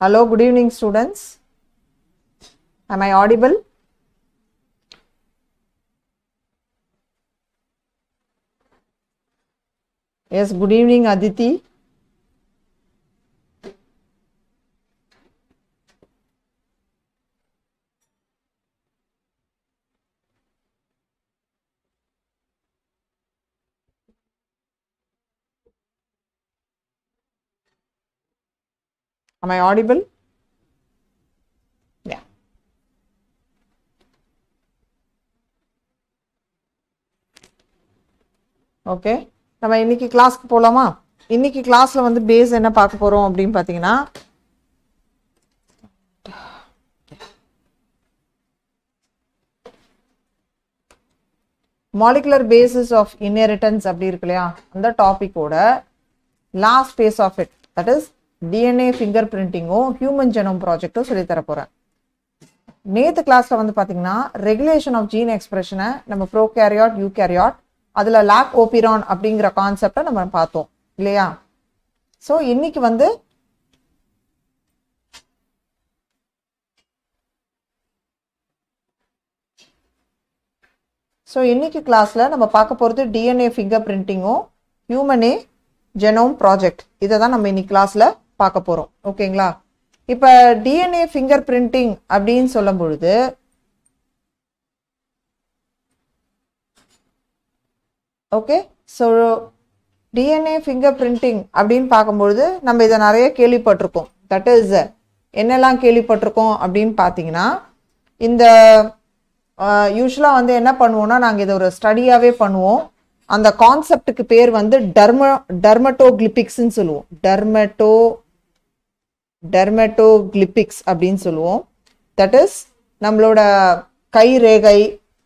Hello, good evening students. Am I audible? Yes, good evening Aditi. Am I audible? Yeah. Okay நம்ம இன்னைக்கு கிளாஸ்க்கு போகலாமா இன்னைக்கு கிளாஸ்ல வந்து பேஸ் என்ன பார்க்க போறோம் அப்படின்னு பாத்தீங்கன்னா மாலிகுலர் பேசிஸ் ஆஃப் இன்ஹெரிட்டன்ஸ் அப்படி இருக்கு இல்லையா அந்த டாப்பிக்கோட last phase of it that is DNA finger பிரிண்டிங்கும் ஹியூமன் ஜெனோம் ப்ராஜெக்ட்டும் சொல்லித்தர போகிறேன் நேற்று கிளாஸில் வந்து பார்த்தீங்கன்னா ரெகுலேஷன் ஆஃப் ஜீன் எக்ஸ்பிரஷனை நம்ம ப்ரோ கேரியாட் யூ கேரியாட் அதில் லாக் ஓபிரான் அப்படிங்கிற கான்செப்டை நம்ம பார்த்தோம் இல்லையா ஸோ இன்னைக்கு வந்து ஸோ இன்னைக்கு கிளாஸில் நம்ம பார்க்க போகிறது டிஎன்ஏ ஃபிங்கர் பிரிண்டிங்கும் ஹியூமனே ஜெனோம் ப்ராஜெக்ட் இதை தான் நம்ம இன்னைக்கு கிளாஸில் பார்க்க போகிறோம் ஓகேங்களா இப்போ டிஎன்ஏ ஃபிங்கர் பிரிண்டிங் அப்படின்னு சொல்லும் பொழுது okay so DNA finger fingerprinting அப்படின்னு பார்க்கும்பொழுது நம்ம இதை நிறைய கேள்விப்பட்டிருக்கோம் தட் இஸ் என்னெல்லாம் கேள்விப்பட்டிருக்கோம் அப்படின்னு பார்த்தீங்கன்னா இந்த யூஸ்வலாக வந்து என்ன பண்ணுவோம்னா நாங்கள் இதை ஒரு ஸ்டடியாகவே பண்ணுவோம் அந்த கான்செப்டுக்கு பேர் வந்து டர்ம டர்மட்டோகிளிபிக்ஸ்ன்னு சொல்லுவோம் டர்மட்டோ டெர்மெட்டோகிளிபிக்ஸ் அப்படின்னு சொல்லுவோம் தட் இஸ் நம்மளோட கை ரேகை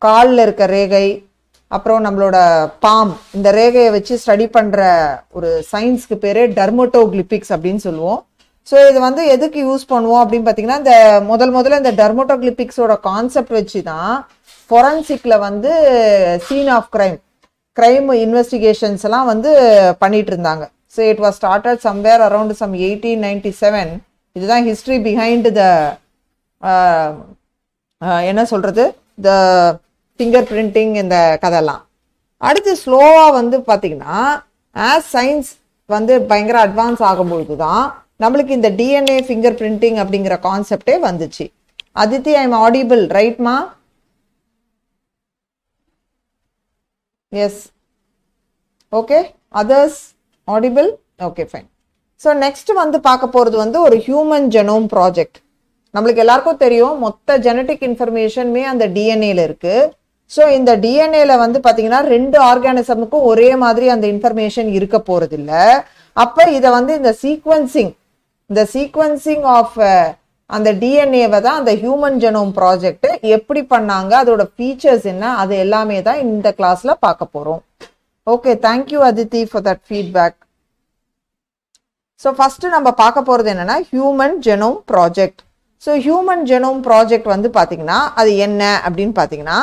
காலில் இருக்க ரேகை அப்புறம் நம்மளோட பாம் இந்த ரேகையை வச்சு ஸ்டடி பண்ணுற ஒரு சயின்ஸ்க்கு பேர் டெர்மோட்டோகிளிபிக்ஸ் அப்படின்னு சொல்லுவோம் ஸோ இது வந்து எதுக்கு யூஸ் பண்ணுவோம் அப்படின்னு பார்த்தீங்கன்னா இந்த முதல் முதல்ல இந்த டெர்மோட்டோகிளிபிக்ஸோட கான்செப்ட் வச்சு தான் ஃபொரன்சிக்கில் வந்து scene of crime crime investigations எல்லாம் வந்து பண்ணிட்டு இருந்தாங்க so it was started somewhere around some eighteen ninety seven இதுதான் ஹிஸ்ட்ரி பிஹைண்டு த என்ன சொல்கிறது த ஃபிங்கர் பிரிண்டிங் இந்த கதெல்லாம் அடுத்து ஸ்லோவாக வந்து பார்த்திங்கன்னா ஆஸ் சயின்ஸ் வந்து பயங்கர அட்வான்ஸ் ஆகும்பொழுது தான் நம்மளுக்கு இந்த டிஎன்ஏ ஃபிங்கர் பிரிண்டிங் அப்படிங்கிற கான்செப்டே வந்துச்சு அதித்தி ஐ எம் ஆடிபிள் ரைட்மா yes okay others audible okay fine so next வந்து பார்க்க போகிறது வந்து ஒரு ஹியூமன் ஜெனோம் ப்ராஜெக்ட் நம்மளுக்கு எல்லாருக்கும் தெரியும் மொத்த ஜெனட்டிக் இன்ஃபர்மேஷனுமே அந்த டிஎன்ஏல இருக்கு ஸோ இந்த டிஎன்ஏல வந்து பார்த்தீங்கன்னா ரெண்டு ஆர்கானிசமுக்கும் ஒரே மாதிரி அந்த இன்ஃபர்மேஷன் இருக்க போறதில்ல அப்போ இதை வந்து இந்த சீக்வன்சிங் இந்த சீக்வன்சிங் ஆஃப் அந்த டிஎன்ஏவை தான் அந்த ஹியூமன் ஜெனோம் ப்ராஜெக்ட் எப்படி பண்ணாங்க அதோட ஃபீச்சர்ஸ் என்ன அது எல்லாமே தான் இந்த கிளாஸ்ல பார்க்க போறோம் okay thank you Aditi for that feedback so first நம்ம பார்க்க போகிறது என்னென்னா human genome project so human genome project வந்து பார்த்திங்கன்னா அது என்ன அப்படின்னு பார்த்தீங்கன்னா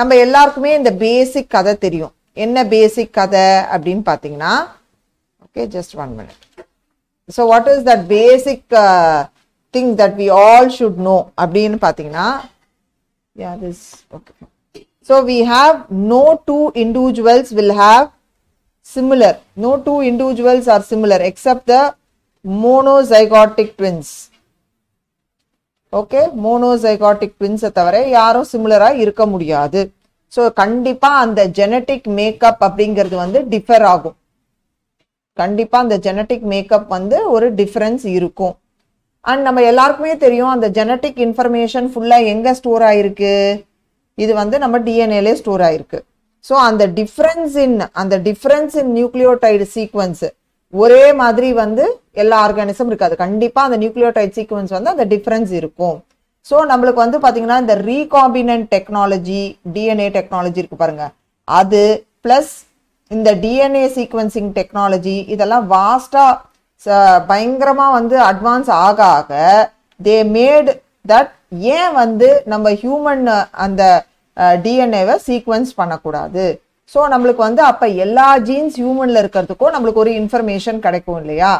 நம்ம எல்லாருக்குமே இந்த பேசிக் கதை தெரியும் என்ன பேசிக் கதை அப்படின்னு பார்த்தீங்கன்னா okay just one minute so what is that basic thing that we all should know அப்படின்னு பார்த்தீங்கன்னா yeah this okay so we have no two individuals will have similar. No two individuals are similar except the monozygotic twins okay monozygotic ட்வின்ஸை தவிர யாரும் சிமிலராக இருக்க முடியாது so கண்டிப்பாக அந்த genetic makeup அப்படிங்கிறது வந்து டிஃபர் ஆகும் கண்டிப்பாக அந்த ஜெனட்டிக் மேக்கப் வந்து ஒரு டிஃப்ரென்ஸ் இருக்கும் அண்ட் நம்ம எல்லாருக்குமே தெரியும் அந்த ஜெனட்டிக் இன்ஃபர்மேஷன் ஃபுல்லாக எங்கே ஸ்டோர் ஆகிருக்கு இது வந்து நம்ம டிஎன்ஏலே ஸ்டோர் ஆகிருக்கு ஸோ அந்த டிஃப்ரென்ஸ் இன் அந்த டிஃப்ரென்ஸ் இன் நியூக்ளியோடைடு சீக்வன்ஸு ஒரே மாதிரி வந்து எல்லா ஆர்கானிசம் இருக்காது கண்டிப்பாக அந்த நியூக்ளியோடைட் சீக்வன்ஸ் வந்து அந்த டிஃப்ரென்ஸ் இருக்கும் ஸோ நம்மளுக்கு வந்து பார்த்தீங்கன்னா இந்த ரீகாம்பினன்ட் டெக்னாலஜி டிஎன்ஏ டெக்னாலஜி இருக்குது பாருங்கள் அது ப்ளஸ் இந்த டிஎன்ஏ சீக்வன்சிங் டெக்னாலஜி இதெல்லாம் வாஸ்டா பயங்கரமாக வந்து அட்வான்ஸ் ஆக ஆக தே மேட் தட் ஏன் வந்து நம்ம ஹியூமன் அந்த டிஎன்ஏவை சீக்வன்ஸ் பண்ணக்கூடாது ஸோ நம்மளுக்கு வந்து அப்போ எல்லா ஜீன்ஸ் ஹியூமனில் இருக்கிறதுக்கும் நம்மளுக்கு ஒரு இன்ஃபர்மேஷன் கிடைக்கும் இல்லையா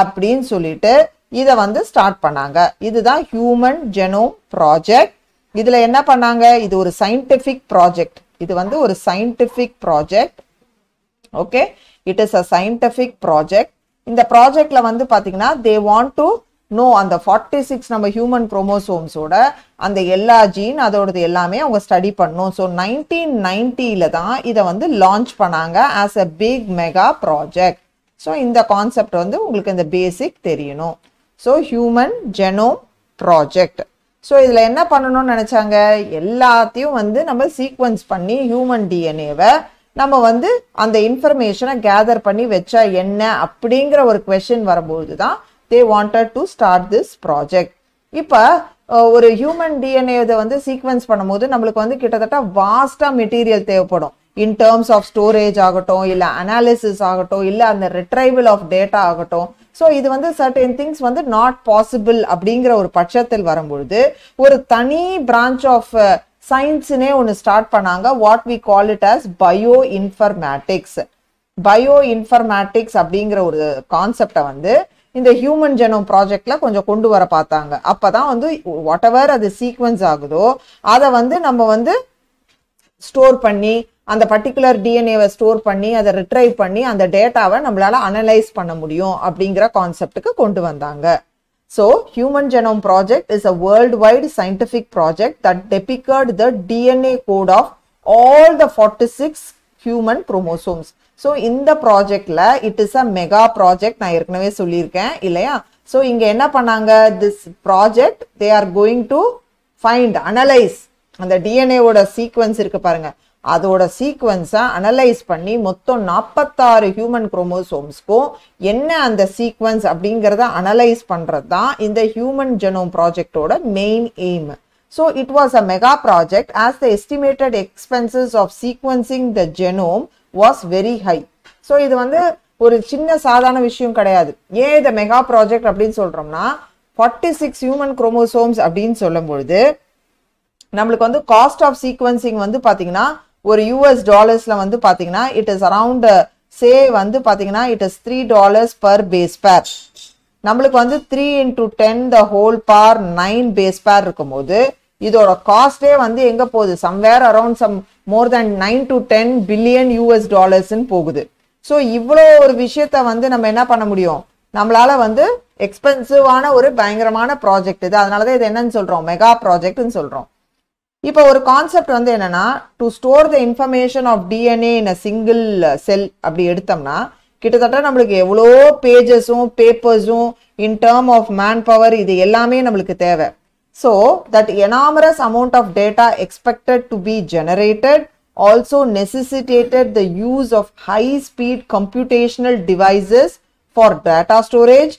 அப்படின்னு சொல்லிட்டு இதை வந்து ஸ்டார்ட் பண்ணாங்க இதுதான் ஹியூமன் ஜெனோம் ப்ராஜெக்ட் இதில் என்ன பண்ணாங்க இது ஒரு சயின்டிஃபிக் ப்ராஜெக்ட் இது வந்து ஒரு scientific project okay it is a scientific project இந்த ப்ராஜெக்ட்ல வந்து பார்த்தீங்கன்னா தே வாண்ட் டு நோ அந்த ஃபார்ட்டி சிக்ஸ் நம்ம ஹியூமன் குரோமோசோம்ஸோட அந்த எல்லா ஜீன் அதோடது எல்லாமே அவங்க ஸ்டடி பண்ணும் ஸோ நைன்டீன் நைன்டியில தான் இதை வந்து லான்ச் பண்ணாங்க as a big mega project so இந்த கான்செப்ட் வந்து உங்களுக்கு இந்த பேசிக் தெரியணும் so human genome project so இதில் என்ன பண்ணணும்னு நினச்சாங்க எல்லாத்தையும் வந்து நம்ம சீக்வன்ஸ் பண்ணி ஹியூமன் டிஎன்ஏவை நம்ம வந்து அந்த இன்ஃபர்மேஷனை கேதர் பண்ணி வச்சா என்ன அப்படிங்கிற ஒரு கொஷின் வரும்போது தான் they wanted to start this project இப்போ ஒரு ஹியூமன் டிஎன்ஏ இதை வந்து சீக்வன்ஸ் பண்ணும்போது நம்மளுக்கு வந்து கிட்டத்தட்ட வாஸ்டாக மெட்டீரியல் தேவைப்படும் இன் டேர்ம்ஸ் ஆஃப் ஸ்டோரேஜ் ஆகட்டும் இல்லை அனாலிசிஸ் ஆகட்டும் இல்லை அந்த ரிட்ரைவல் ஆஃப் டேட்டா ஆகட்டும் ஸோ இது வந்து சர்டன் திங்ஸ் வந்து நாட் பாசிபிள் அப்படிங்கிற ஒரு பட்சத்தில் வரும்பொழுது ஒரு தனி பிரான்ச் ஆஃப் சயின்ஸ்னே ஒன்று ஸ்டார்ட் பண்ணாங்க what we call it as bioinformatics bioinformatics அப்படிங்கிற ஒரு கான்செப்டை வந்து இந்த ஹியூமன் ஜெனோம் ப்ராஜெக்ட்ல கொஞ்சம் கொண்டு வர பார்த்தாங்க அப்பதான் வந்து வாட் எவர் அது சீக்வன்ஸ் ஆகுதோ அதை வந்து நம்ம வந்து ஸ்டோர் பண்ணி அந்த பர்டிகுலர் டிஎன்ஏவை ஸ்டோர் பண்ணி அதை ரிட்ரைவ் பண்ணி அந்த டேட்டாவை நம்மளால அனலைஸ் பண்ண முடியும் அப்படிங்கிற கான்செப்டுக்கு கொண்டு வந்தாங்க so human genome project is a world wide scientific project that depicted the DNA code of all the forty six human chromosomes so இந்த ப்ராஜெக்டில் it is a mega project நான் ஏற்கனவே சொல்லியிருக்கேன் இல்லையா ஸோ இங்கே என்ன பண்ணாங்க this project they are going to find analyse அந்த டிஎன்ஏவோட சீக்வன்ஸ் இருக்கு பாருங்க அதோட சீக்வன்ஸை அனலைஸ் பண்ணி மொத்தம் நாற்பத்தாறு ஹியூமன் குரோமோசோம்ஸ்க்கும் என்ன அந்த சீக்வன்ஸ் அப்படிங்கிறத அனலைஸ் பண்ணுறது தான் இந்த ஹியூமன் ஜெனோம் ப்ராஜெக்டோட main aim so it was a mega project as the estimated expenses of sequencing the genome was very high so இது வந்து ஒரு சின்ன சாதாரண விஷயம் கிடையாது ஏன் இதை மெகா ப்ராஜெக்ட் அப்படின்னு சொல்கிறோம்னா ஃபார்ட்டி சிக்ஸ் ஹியூமன் குரோமோசோம்ஸ் அப்படின்னு சொல்லும்பொழுது நம்மளுக்கு வந்து காஸ்ட் ஆஃப் சீக்வன்சிங் வந்து பார்த்தீங்கன்னா ஒரு யூஎஸ் டாலர்ஸில் வந்து பார்த்தீங்கன்னா இட் இஸ் அரவுண்ட் சே வந்து பாத்தீங்கன்னா it is three dollars per base pair நம்மளுக்கு வந்து three into ten the whole power nine base pair இருக்கும்போது இதோட காஸ்டே வந்து எங்கே போகுது somewhere around some more than nine to ten billion US டாலர்ஸ்ன்னு போகுது ஸோ இவ்வளோ ஒரு விஷயத்த வந்து நம்ம என்ன பண்ண முடியும் நம்மளால வந்து எக்ஸ்பென்சிவான ஒரு பயங்கரமான ப்ராஜெக்ட் இது அதனாலதான் தான் இது என்னன்னு சொல்கிறோம் மெகா ப்ராஜெக்ட்னு சொல்கிறோம் இப்போ ஒரு கான்செப்ட் வந்து என்னன்னா to store the information of DNA in a single cell அப்படி எடுத்தோம்னா கிட்டத்தட்ட நம்மளுக்கு எவ்வளோ பேஜஸும் பேப்பர்ஸும் in term of man power இது எல்லாமே நம்மளுக்கு தேவை so that enormous amount of data expected to be generated also necessitated the use of high speed computational devices for data storage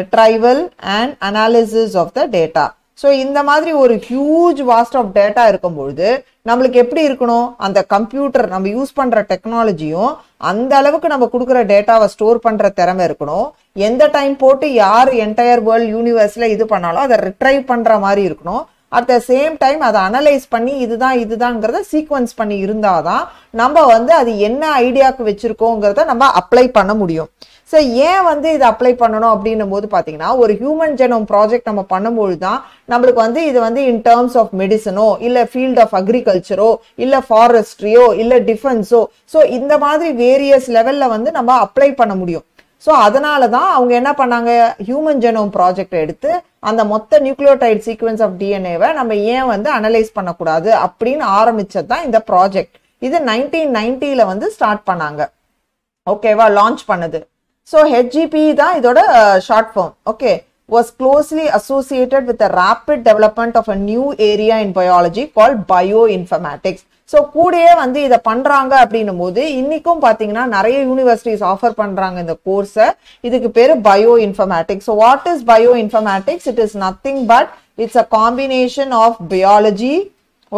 retrieval and analysis of the data so இந்த மாதிரி ஒரு huge vast of data இருக்கும்பொழுது நம்மளுக்கு எப்படி இருக்கணும் அந்த computer நம்ம use பண்ணுற டெக்னாலஜியும் அந்த அளவுக்கு நம்ம கொடுக்குற டேட்டாவை ஸ்டோர் பண்ணுற திறமை இருக்கணும் எந்த டைம் போட்டு யார் என்டையர் வேர்ல்ட் யூனிவர்ஸில் இது பண்ணாலும் அதை ரிட்ரைவ் பண்ணுற மாதிரி இருக்கணும் அட் த சேம் டைம் அதை அனலைஸ் பண்ணி இதுதான் இதுதாங்கிறத சீக்வன்ஸ் பண்ணி இருந்தால் தான் நம்ம வந்து அது என்ன ஐடியாவுக்கு வச்சுருக்கோங்கிறத நம்ம அப்ளை பண்ண முடியும் ஸோ ஏன் வந்து இதை அப்ளை பண்ணணும் அப்படின்னும் போது பார்த்தீங்கன்னா ஒரு ஹியூமன் ஜெனோம் ப்ராஜெக்ட் நம்ம பண்ணும்போது தான் நம்மளுக்கு வந்து இது வந்து இன் டேர்ம்ஸ் ஆஃப் மெடிசனோ இல்லை ஃபீல்ட் ஆஃப் அக்ரிகல்ச்சரோ இல்லை ஃபாரஸ்ட்ரியோ இல்லை டிஃபென்ஸோ ஸோ இந்த மாதிரி வேரியஸ் லெவலில் வந்து நம்ம அப்ளை பண்ண முடியும் ஸோ அதனால தான் அவங்க என்ன பண்ணாங்க ஹியூமன் ஜெனோம் ப்ராஜெக்ட் எடுத்து அந்த மொத்த நியூக்ளியோடைட் சீக்வன்ஸ் ஆஃப் டிஎன்ஏவை நம்ம ஏன் வந்து அனலைஸ் பண்ணக்கூடாது அப்படின்னு ஆரம்பிச்சது தான் இந்த ப்ராஜெக்ட் இது நைன்டீன் நைன்டியில் வந்து ஸ்டார்ட் பண்ணாங்க ஓகேவா லான்ச் பண்ணுது ஸோ ஹெச்ஜிபி தான் இதோட short form okay was closely associated with the rapid development of a new area in biology called bioinformatics. So கூடயே வந்து இதை பண்ணுறாங்க அப்படின்னும் போது இன்றைக்கும் பார்த்தீங்கன்னா நிறைய யூனிவர்சிட்டிஸ் ஆஃபர் பண்ணுறாங்க இந்த கோர்ஸை இதுக்கு பேர் bioinformatics so what is bioinformatics it is nothing but it's a combination of biology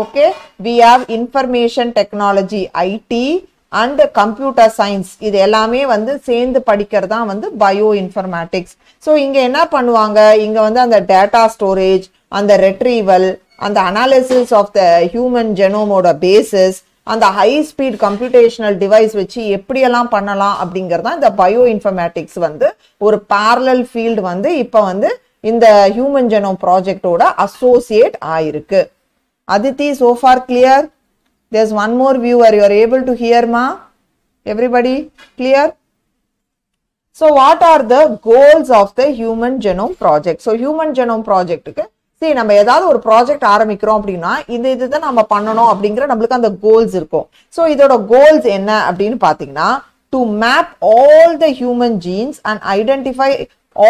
okay we have information technology IT and computer science இது எல்லாமே வந்து சேர்ந்து படிக்கிறது தான் வந்து பயோ இன்ஃபர்மேட்டிக்ஸ் ஸோ இங்கே என்ன பண்ணுவாங்க இங்கே வந்து அந்த டேட்டா ஸ்டோரேஜ் அந்த ரெட்ரீவல் அந்த அனாலிசிஸ் ஆஃப் த ஹியூமன் ஜெனோமோட பேசிஸ் அந்த ஹை ஸ்பீட் கம்ப்யூட்டேஷனல் டிவைஸ் வச்சு எப்படியெல்லாம் பண்ணலாம் அப்படிங்கிறது இந்த பயோ இன்ஃபர்மேட்டிக்ஸ் வந்து ஒரு பேரலல் ஃபீல்டு வந்து இப்போ வந்து இந்த ஹியூமன் ஜெனோம் ப்ராஜெக்டோட அசோசியேட் ஆயிருக்கு Aditi so far clear There's one more viewer. You are able to hear, ma? Everybody clear? So, what are the goals of the Human Genome Project? So, Human Genome Project, சரி நம்ம ஏதாவது ஒரு project ஆரம்பிக்கிறோம் அப்படின்னா இந்த இதுதான் நம்ம பண்ணணும் அப்படிங்கிற நம்மளுக்கு அந்த கோல்ஸ் இருக்கும் ஸோ இதோட கோல்ஸ் என்ன அப்படின்னு பார்த்தீங்கன்னா to map all the human genes and identify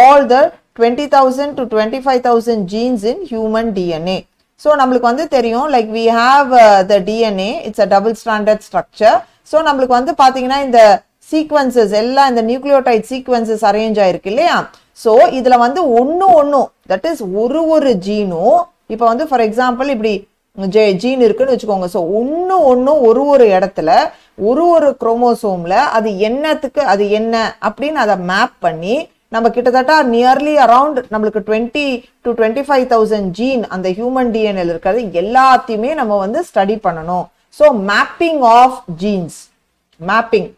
all the twenty thousand to twenty five thousand genes in human DNA so நம்மளுக்கு வந்து தெரியும் like we have the DNA it's a double standard structure so நம்மளுக்கு வந்து பார்த்தீங்கன்னா இந்த sequences எல்லாம் இந்த nucleotide sequences arrange ஆயிருக்கு இல்லையா ஸோ இதில் வந்து ஒன்று ஒன்றும் தட் இஸ் ஒரு ஒரு ஜீனும் இப்போ வந்து ஃபார் எக்ஸாம்பிள் இப்படி ஜே ஜீன் இருக்குன்னு வச்சுக்கோங்க ஸோ ஒன்று ஒன்றும் ஒரு ஒரு இடத்துல ஒரு ஒரு குரோமோசோமில் அது என்னத்துக்கு அது என்ன அப்படின்னு அதை மேப் பண்ணி நம்ம கிட்டத்தட்ட நியர்லி அரவுண்ட் நம்மளுக்கு twenty two twenty five thousand gene அந்த ஹியூமன் டிஎன்எல் இருக்கிறது எல்லாத்தையுமே நம்ம வந்து ஸ்டடி பண்ணணும் so mapping of genes mapping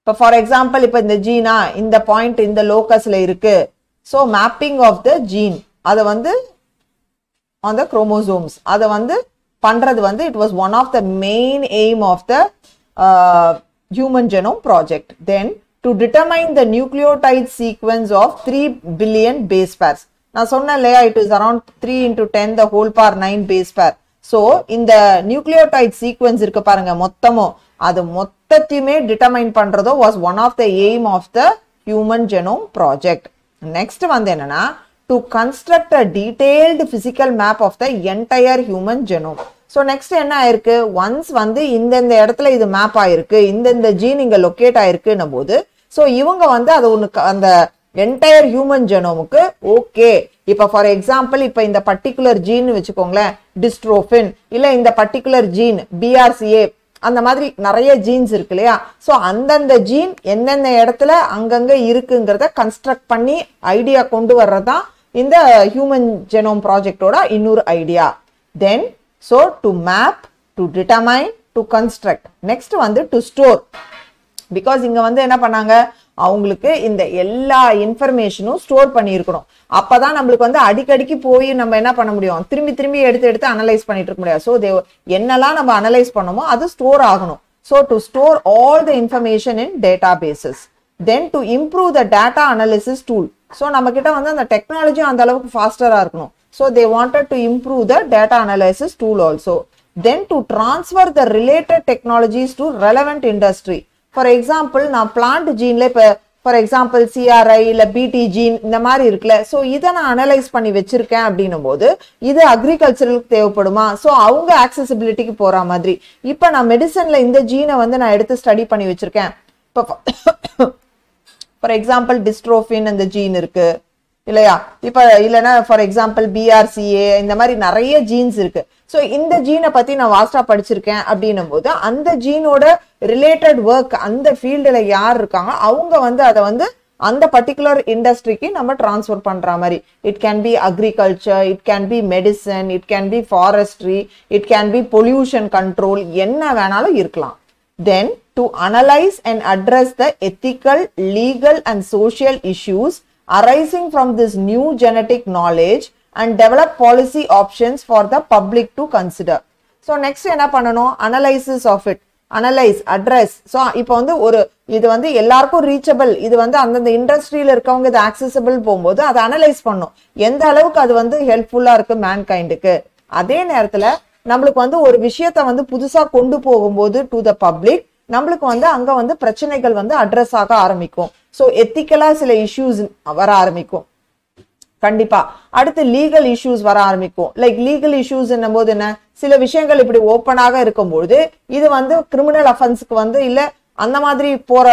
இப்போ ஃபார் எக்ஸாம்பிள் இப்போ இந்த ஜீனா இந்த பாயிண்ட் இந்த லோக்கஸில் இருக்கு so mapping of the gene அதை வந்து ஆன் த குரோமோசோம்ஸ் அதை வந்து பண்ணுறது வந்து it was one of the main aim of the human genome project then to determine the nucleotide sequence of three billion base pairs நான் சொன்னேன் இல்லையா it is around three into ten the whole power nine base pair so இந்த nucleotide sequence இருக்கு பாருங்க மொத்தமும் அது மொத்தத்தையுமே determine பண்றதோ was one of the aim of the human genome project next வந்து என்னன்னா to construct a detailed physical map of the entire human genome so next என்ன ஆயிருக்கு ஒன்ஸ் வந்து இந்தந்த இடத்துல இது மேப் ஆயிருக்கு இந்தந்த ஜீன் இங்கே லொக்கேட் ஆயிருக்குன்னும் போது ஸோ இவங்க வந்து அது ஒன்று அந்த என்டையர் ஹியூமன் ஜெனோமுக்கு ஓகே இப்போ ஃபார் எக்ஸாம்பிள் இப்போ இந்த பர்டிகுலர் ஜீன் வச்சுக்கோங்களேன் டிஸ்ட்ரோஃபின் இல்லை இந்த பர்டிகுலர் ஜீன் பிஆர்சிஏ அந்த மாதிரி நிறைய ஜீன்ஸ் இருக்கு இல்லையா ஸோ அந்தந்த ஜீன் எந்தெந்த இடத்துல அங்கங்கே இருக்குங்கிறத கன்ஸ்ட்ரக்ட் பண்ணி ஐடியா கொண்டு வர்றது தான் இந்த ஹியூமன் ஜெனோம் ப்ராஜெக்டோட இன்னொரு idea then so to map to determine to construct next வந்து டு ஸ்டோர் பிகாஸ் இங்க வந்து என்ன பண்ணாங்க அவங்களுக்கு இந்த எல்லா இன்ஃபர்மேஷனும் ஸ்டோர் பண்ணியிருக்கணும் அப்பதான் நம்மளுக்கு வந்து அடிக்கடிக்கு போய் நம்ம என்ன பண்ண முடியும் திரும்பி திரும்பி எடுத்து எடுத்து அனலைஸ் பண்ணிட்டு இருக்க முடியாது ஸோ தே என்னெல்லாம் நம்ம அனலைஸ் பண்ணோமோ அது ஸ்டோர் ஆகணும் so to store all the information in databases then to improve the data analysis tool so நம்ம கிட்ட வந்து அந்த டெக்னாலஜியும் அந்த அளவுக்கு ஃபாஸ்டராக இருக்கணும் so they wanted to improve the data analysis tool also then to transfer the related technologies to relevant industry for example நான் பிளான்ட் ஜீனில் இப்போ ஃபார் எக்ஸாம்பிள் சிஆர்ஐ இல்லை பிடி ஜீன் இந்த மாதிரி இருக்குல்ல ஸோ இதை நான் அனலைஸ் பண்ணி வச்சிருக்கேன் அப்படின்னும் போது இது அக்ரிகல்ச்சரலுக்கு தேவைப்படுமா ஸோ அவங்க ஆக்சசிபிலிட்டிக்கு போகிற மாதிரி இப்போ நான் மெடிசனில் இந்த ஜீனை வந்து நான் எடுத்து ஸ்டடி பண்ணி வச்சிருக்கேன் இப்போ ஃபார் எக்ஸாம்பிள் டிஸ்ட்ரோஃபின் அந்த ஜீன் இருக்குது இல்லையா இப்போ இல்லைன்னா ஃபார் எக்ஸாம்பிள் பிஆர்சிஏ இந்த மாதிரி நிறைய ஜீன்ஸ் இருக்குது ஸோ இந்த ஜீனை பற்றி நான் வாஸ்டா படிச்சிருக்கேன் அப்படின்னும் போது அந்த ஜீனோட ரிலேட்டட் ஒர்க் அந்த ஃபீல்டில் யார் இருக்காங்க அவங்க வந்து அதை வந்து அந்த பர்டிகுலர் இண்டஸ்ட்ரிக்கு நம்ம டிரான்ஸ்ஃபர் பண்ணுற மாதிரி it can be agriculture it can be medicine it can be forestry it can be pollution control என்ன வேணாலும் இருக்கலாம் then to analyse and address the ethical legal and social issues arising from this new genetic knowledge and develop policy options for the public to consider so next என்ன பண்ணணும் analysis of it analyse address so இப்போ வந்து ஒரு இது வந்து எல்லாருக்கும் reachable இது வந்து அந்தந்த இண்டஸ்ட்ரியில் இருக்கவங்க இது ஆக்சசபிள் போகும்போது அதை அனலைஸ் பண்ணும் எந்த அளவுக்கு அது வந்து ஹெல்ப்ஃபுல்லாக இருக்குது மேன் கைண்டுக்கு அதே நேரத்தில் நம்மளுக்கு வந்து ஒரு விஷயத்த வந்து புதுசாக கொண்டு போகும்போது டு த பப்ளிக் நம்மளுக்கு வந்து அங்கே வந்து பிரச்சனைகள் வந்து அட்ரஸ் ஆக ஆரம்பிக்கும் ஸோ எத்திக்கலாக சில இஷ்யூஸ் வர ஆரம்பிக்கும் கண்டிப்பா அடுத்து லீகல் இஷ்யூஸ் வர ஆரம்பிக்கும் லைக் லீகல் இஷ்யூஸ் போது என்ன சில விஷயங்கள் இப்படி ஓப்பனாக இருக்கும்பொழுது இது வந்து கிரிமினல் அஃபென்ஸுக்கு வந்து இல்ல அந்த மாதிரி போற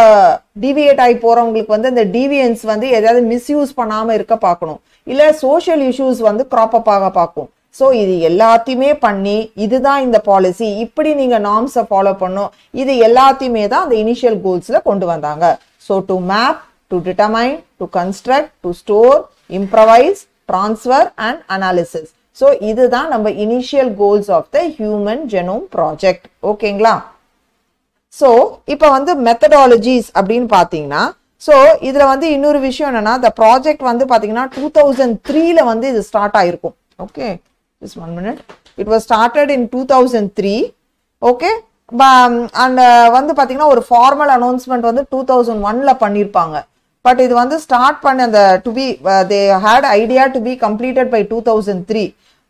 டிவியேட் ஆகி போறவங்களுக்கு வந்து இந்த டிவியன்ஸ் வந்து எதாவது மிஸ்யூஸ் பண்ணாம இருக்க பார்க்கணும் இல்ல சோஷியல் இஷ்யூஸ் வந்து கிராப் அப் ஆக பார்க்கும் ஸோ இது எல்லாத்தையுமே பண்ணி இதுதான் இந்த பாலிசி இப்படி நீங்க நார்ம்ஸை ஃபாலோ பண்ணும் இது எல்லாத்தையுமே தான் அந்த இனிஷியல் கோல்ஸ்ல கொண்டு வந்தாங்க so to map to determine to construct to store improvise transfer and analysis so இதுதான் நம்ம initial goals of the human genome project ஓகேங்களா ஸோ இப்போ வந்து மெத்தடாலஜிஸ் அப்படின்னு பார்த்தீங்கன்னா ஸோ இதில் வந்து இன்னொரு விஷயம் என்னென்னா இந்த ப்ராஜெக்ட் வந்து பார்த்தீங்கன்னா டூ தௌசண்ட் த்ரீல வந்து இது ஸ்டார்ட் ஆயிருக்கும் okay just one minute it was started in two thousand three okay and வந்து பார்த்தீங்கன்னா ஒரு ஃபார்மல் அனௌன்ஸ்மெண்ட் வந்து டூ தௌசண்ட் ஒன்ல பண்ணியிருப்பாங்க பட் இது வந்து ஸ்டார்ட் பண்ண அந்த to be they had idea to be completed by two thousand three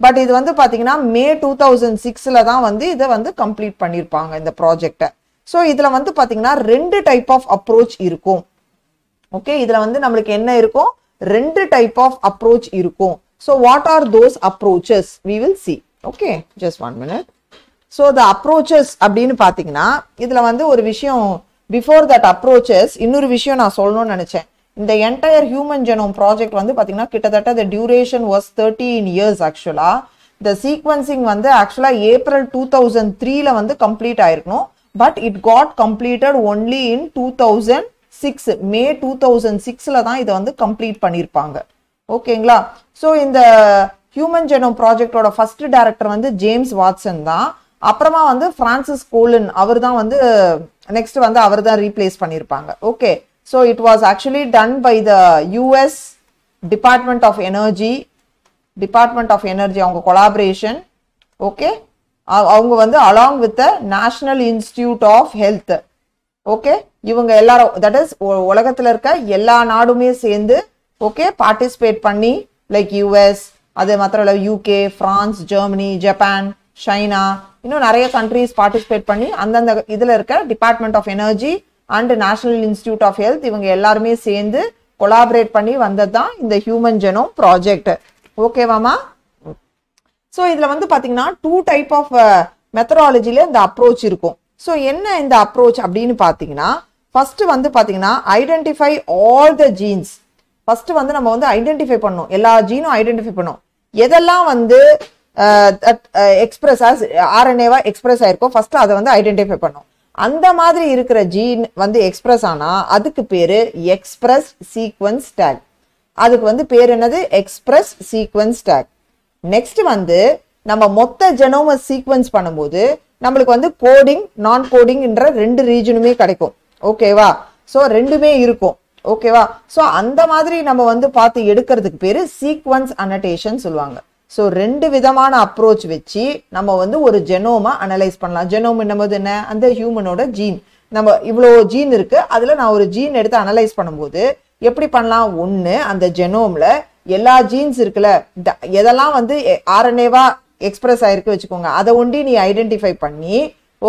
but இது வந்து பார்த்தீங்கன்னா மே டூ தௌசண்ட் சிக்ஸில் தான் வந்து இதை வந்து கம்ப்ளீட் பண்ணியிருப்பாங்க இந்த ப்ராஜெக்டை ஸோ இதில் வந்து பார்த்தீங்கன்னா ரெண்டு டைப் ஆஃப் அப்ரோச் இருக்கும் ஓகே இதில் வந்து நம்மளுக்கு என்ன இருக்கும் ரெண்டு டைப் ஆஃப் அப்ரோச் இருக்கும் so what are those approaches we will see okay just one minute so the approaches அப்படின்னு பார்த்தீங்கன்னா இதில் வந்து ஒரு விஷயம் பிஃபோர் தட் அப்ரோச்சஸ் இன்னொரு விஷயம் நான் சொல்லணும்னு நினச்சேன் இந்த என்டையர் ஹியூமன் ஜெனோம் ப்ராஜெக்ட் வந்து பார்த்தீங்கன்னா கிட்டத்தட்ட the duration was thirteen years ஆக்சுவலாக இந்த சீக்வன்சிங் வந்து ஆக்சுவலாக ஏப்ரல் டூ தௌசண்ட் த்ரீல வந்து கம்ப்ளீட் ஆயிருக்கணும் but it got completed only in two thousand six May two thousand சிக்ஸில் தான் இதை வந்து கம்ப்ளீட் பண்ணியிருப்பாங்க ஓகேங்களா ஸோ இந்த ஹியூமன் ஜெனோம் ப்ராஜெக்டோட ஃபர்ஸ்ட் டைரக்டர் வந்து ஜேம்ஸ் வாட்சன் தான் அப்புறமா வந்து பிரான்சிஸ் கோலன் அவர் தான் வந்து நெக்ஸ்ட் வந்து அவர் தான் ரீப்ளேஸ் பண்ணியிருப்பாங்க okay so it was actually done by the US department of energy department of energy அவங்க கொலாபரேஷன் ஓகே அவங்க வந்து along with the national institute of health okay இவங்க எல்லாரும் தட் இஸ் உலகத்தில் இருக்க எல்லா நாடுமே சேர்ந்து ஓகே பார்ட்டிசிபேட் பண்ணி லைக் யூஎஸ் அது மாத்திரம் UK France Germany Japan China இன்னும் நிறைய கண்ட்ரிஸ் பார்ட்டிசிபேட் பண்ணி அந்தந்த இதில் இருக்க department of energy and national institute of health இவங்க எல்லாருமே சேர்ந்து கொலாபரேட் பண்ணி வந்தது தான் இந்த ஹியூமன் ஜெனோம் ப்ராஜெக்ட் ஓகேவாமா ஸோ இதில் வந்து பார்த்தீங்கன்னா டூ டைப் ஆஃப் மெத்தடாலஜியில் இந்த அப்ரோச் இருக்கும் ஸோ என்ன இந்த அப்ரோச் அப்படின்னு பார்த்தீங்கன்னா ஃபர்ஸ்ட் வந்து பார்த்தீங்கன்னா identify all the genes first வந்து நம்ம வந்து ஐடென்டிஃபை பண்ணணும் எல்லா ஜீனும் ஐடென்டிஃபை பண்ணணும் எதெல்லாம் வந்து எக்ஸ்பிரஸ் ஆஸ் ஆர்என்ஏவா எக்ஸ்பிரஸ் ஆயிருக்கும் ஃபர்ஸ்ட் அதை வந்து ஐடென்டிஃபை பண்ணும் அந்த மாதிரி இருக்கிற ஜீன் வந்து எக்ஸ்பிரஸ் ஆனால் அதுக்கு பேர் எக்ஸ்பிரஸ் சீக்வன்ஸ் டேக் அதுக்கு வந்து பேர் என்னது எக்ஸ்பிரஸ் சீக்வன்ஸ் டேக் நெக்ஸ்ட் வந்து நம்ம மொத்த ஜெனோம சீக்வன்ஸ் பண்ணும்போது நம்மளுக்கு வந்து கோடிங் நான் கோடிங்ன்ற ரெண்டு ரீஜனுமே கிடைக்கும் ஓகேவா ஸோ ரெண்டுமே இருக்கும் ஓகேவா ஸோ அந்த மாதிரி நம்ம வந்து பார்த்து எடுக்கிறதுக்கு பேர் சீக்வன்ஸ் அனடேஷன் சொல்லுவாங்க ஸோ ரெண்டு விதமான அப்ரோச் வச்சு நம்ம வந்து ஒரு ஜெனோமா அனலைஸ் பண்ணலாம் ஜெனோம் என்னம்போது என்ன அந்த ஹியூமனோட ஜீன் நம்ம இவ்வளோ ஜீன் இருக்கு அதில் நான் ஒரு ஜீன் எடுத்து அனலைஸ் பண்ணும்போது எப்படி பண்ணலாம் ஒன்று அந்த ஜெனோமில் எல்லா ஜீன்ஸ் இருக்குல்ல இந்த எதெல்லாம் வந்து ஆர்என்ஏவா எக்ஸ்பிரஸ் ஆயிருக்கு வச்சுக்கோங்க அதை ஒண்டி நீ ஐடென்டிஃபை பண்ணி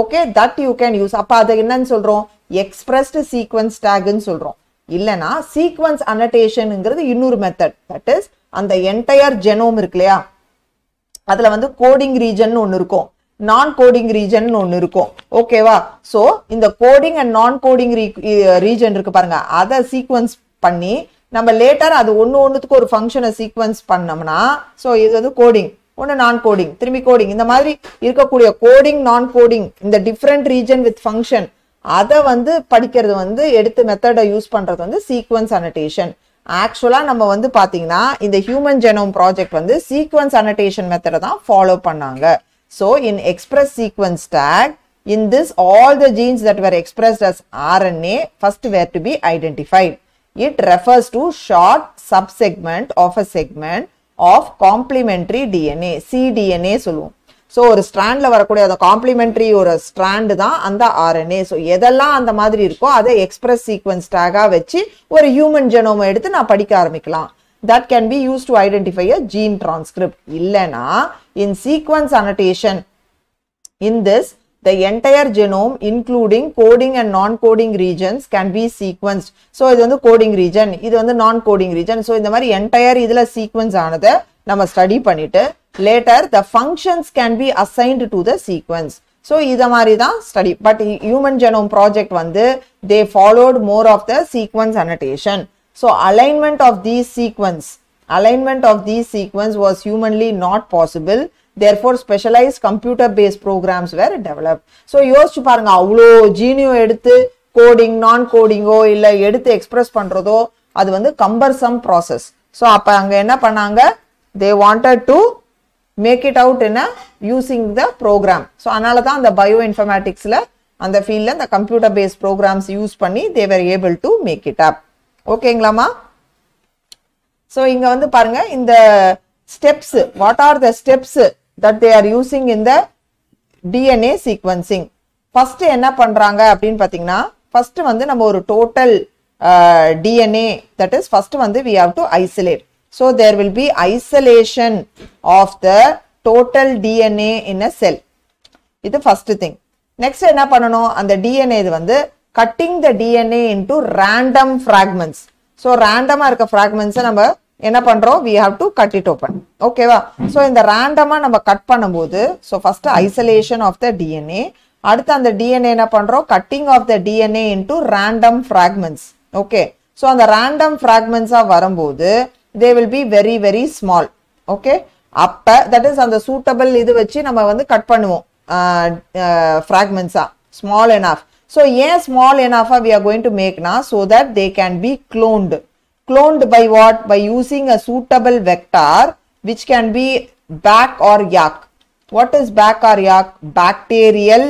okay that you can use அப்போ அதை என்னன்னு சொல்கிறோம் எக்ஸ்பிரஸ்டு சீக்வன்ஸ் டேக்குன்னு சொல்கிறோம் இல்லைனா சீக்வன்ஸ் அனடேஷனுங்கிறது இன்னொரு மெத்தட் தட் இஸ் அந்த என்டையர் ஜெனோம் இருக்கு இல்லையா அதில் வந்து கோடிங் ரீஜன் ஒன்று இருக்கும் நான் கோடிங் ரீஜன் ஒன்று இருக்கும் ஓகேவா ஸோ இந்த coding and non coding region இருக்கு பாருங்க அதை சீக்வன்ஸ் பண்ணி நம்ம லேட்டர் அது ஒன்று ஒன்றுத்துக்கு ஒரு ஃபங்க்ஷனை சீக்வன்ஸ் பண்ணோம்னா ஸோ இது வந்து கோடிங் ஒன்று நான் கோடிங் திரும்பி கோடிங் இந்த மாதிரி இருக்கக்கூடிய கோடிங் நான் கோடிங் இந்த டிஃப்ரெண்ட் ரீஜன் வித் ஃபங்க்ஷன் அதை வந்து படிக்கிறது வந்து எடுத்து மெத்தடை யூஸ் பண்ணுறது வந்து சீக்வன்ஸ் அனடேஷன் ஆக்சுவலாக நம்ம வந்து பார்த்தீங்கன்னா இந்த ஹியூமன் ஜெனோம் ப்ராஜெக்ட் வந்து சீக்வன்ஸ் அனடேஷன் மெத்தடை தான் ஃபாலோ பண்ணாங்க so in express sequence tag in this all the genes that were express as RNA first were to be identified it refers to short sub segment of a segment of complementary DNA cDNA சொல்லுவோம் so ஒரு ஸ்ட்ராண்டில் வரக்கூடிய அந்த complimentary ஒரு strand தான் அந்த RNA so எதெல்லாம் அந்த மாதிரி இருக்கோ அதை எக்ஸ்பிரஸ் சீக்வன்ஸ் டேகாக வச்சு ஒரு ஹியூமன் ஜெனோமை எடுத்து நான் படிக்க ஆரம்பிக்கலாம் that can be use to identify a gene transcript இல்லைனா in sequence annotation in this the entire genome including coding and non coding regions can be sequence so இது வந்து கோடிங் ரீஜன் இது வந்து நான் கோடிங் ரீஜன் ஸோ இந்த மாதிரி entire இதில் sequence ஆனதை நம்ம ஸ்டடி பண்ணிட்டு later the functions can be assigned to the sequence so இதை மாதிரி தான் study but human genome project வந்து they followed more of the sequence annotation so alignment of these sequence alignment of these sequence was humanly not possible therefore specialise computer based programs were develop so யோசிச்சு பாருங்க அவ்வளோ ஜீனியோ எடுத்து coding நான் கோடிங்கோ இல்லை எடுத்து express பண்ணுறதோ அது வந்து கம்பர்சம் ப்ராசஸ் ஸோ அப்போ அங்கே என்ன பண்ணாங்க they wanted to make it out என்ன யூஸிங் த ப்ரோக்ராம் ஸோ அதனால தான் அந்த பயோ இன்ஃபர்மேட்டிக்ஸில் அந்த ஃபீல்டில் அந்த கம்ப்யூட்டர் பேஸ்ட் ப்ரோக்ராம்ஸ் யூஸ் பண்ணி they were able to make it up ஓகேங்களாமா ஸோ இங்கே வந்து பாருங்க இந்த steps what are the steps that they are using இந்த டிஎன்ஏ சீக்வன்சிங் ஃபர்ஸ்ட் என்ன பண்ணுறாங்க அப்படின்னு பார்த்தீங்கன்னா ஃபர்ஸ்ட் வந்து நம்ம ஒரு total DNA that is first வந்து we have to isolate So there will be isolation of the total DNA in a cell. இது first thing. Next என்ன பண்ணணும் அந்த DNA இது வந்து cutting the DNA into random fragments. So randomா இருக்க fragments நம்ம என்ன பண்றோம் we have to cut it open. ஓகேவா ஸோ இந்த ரேண்டமா நம்ம கட் பண்ணும்போது so first isolation of the DNA அடுத்து அந்த டிஎன்ஏ என்ன பண்றோம் cutting of the DNA into random fragments okay so அந்த ரேண்டம் ஃப்ராக்மெண்ட்ஸாக வரும்போது they will be very very small okay that is on the suitable idu vechi nama vandu cut pannuvom fragments are small enough so yes, small enough we are going to make now so that they can be cloned cloned by what by using a suitable vector which can be bac or yak what is bac or yak bacterial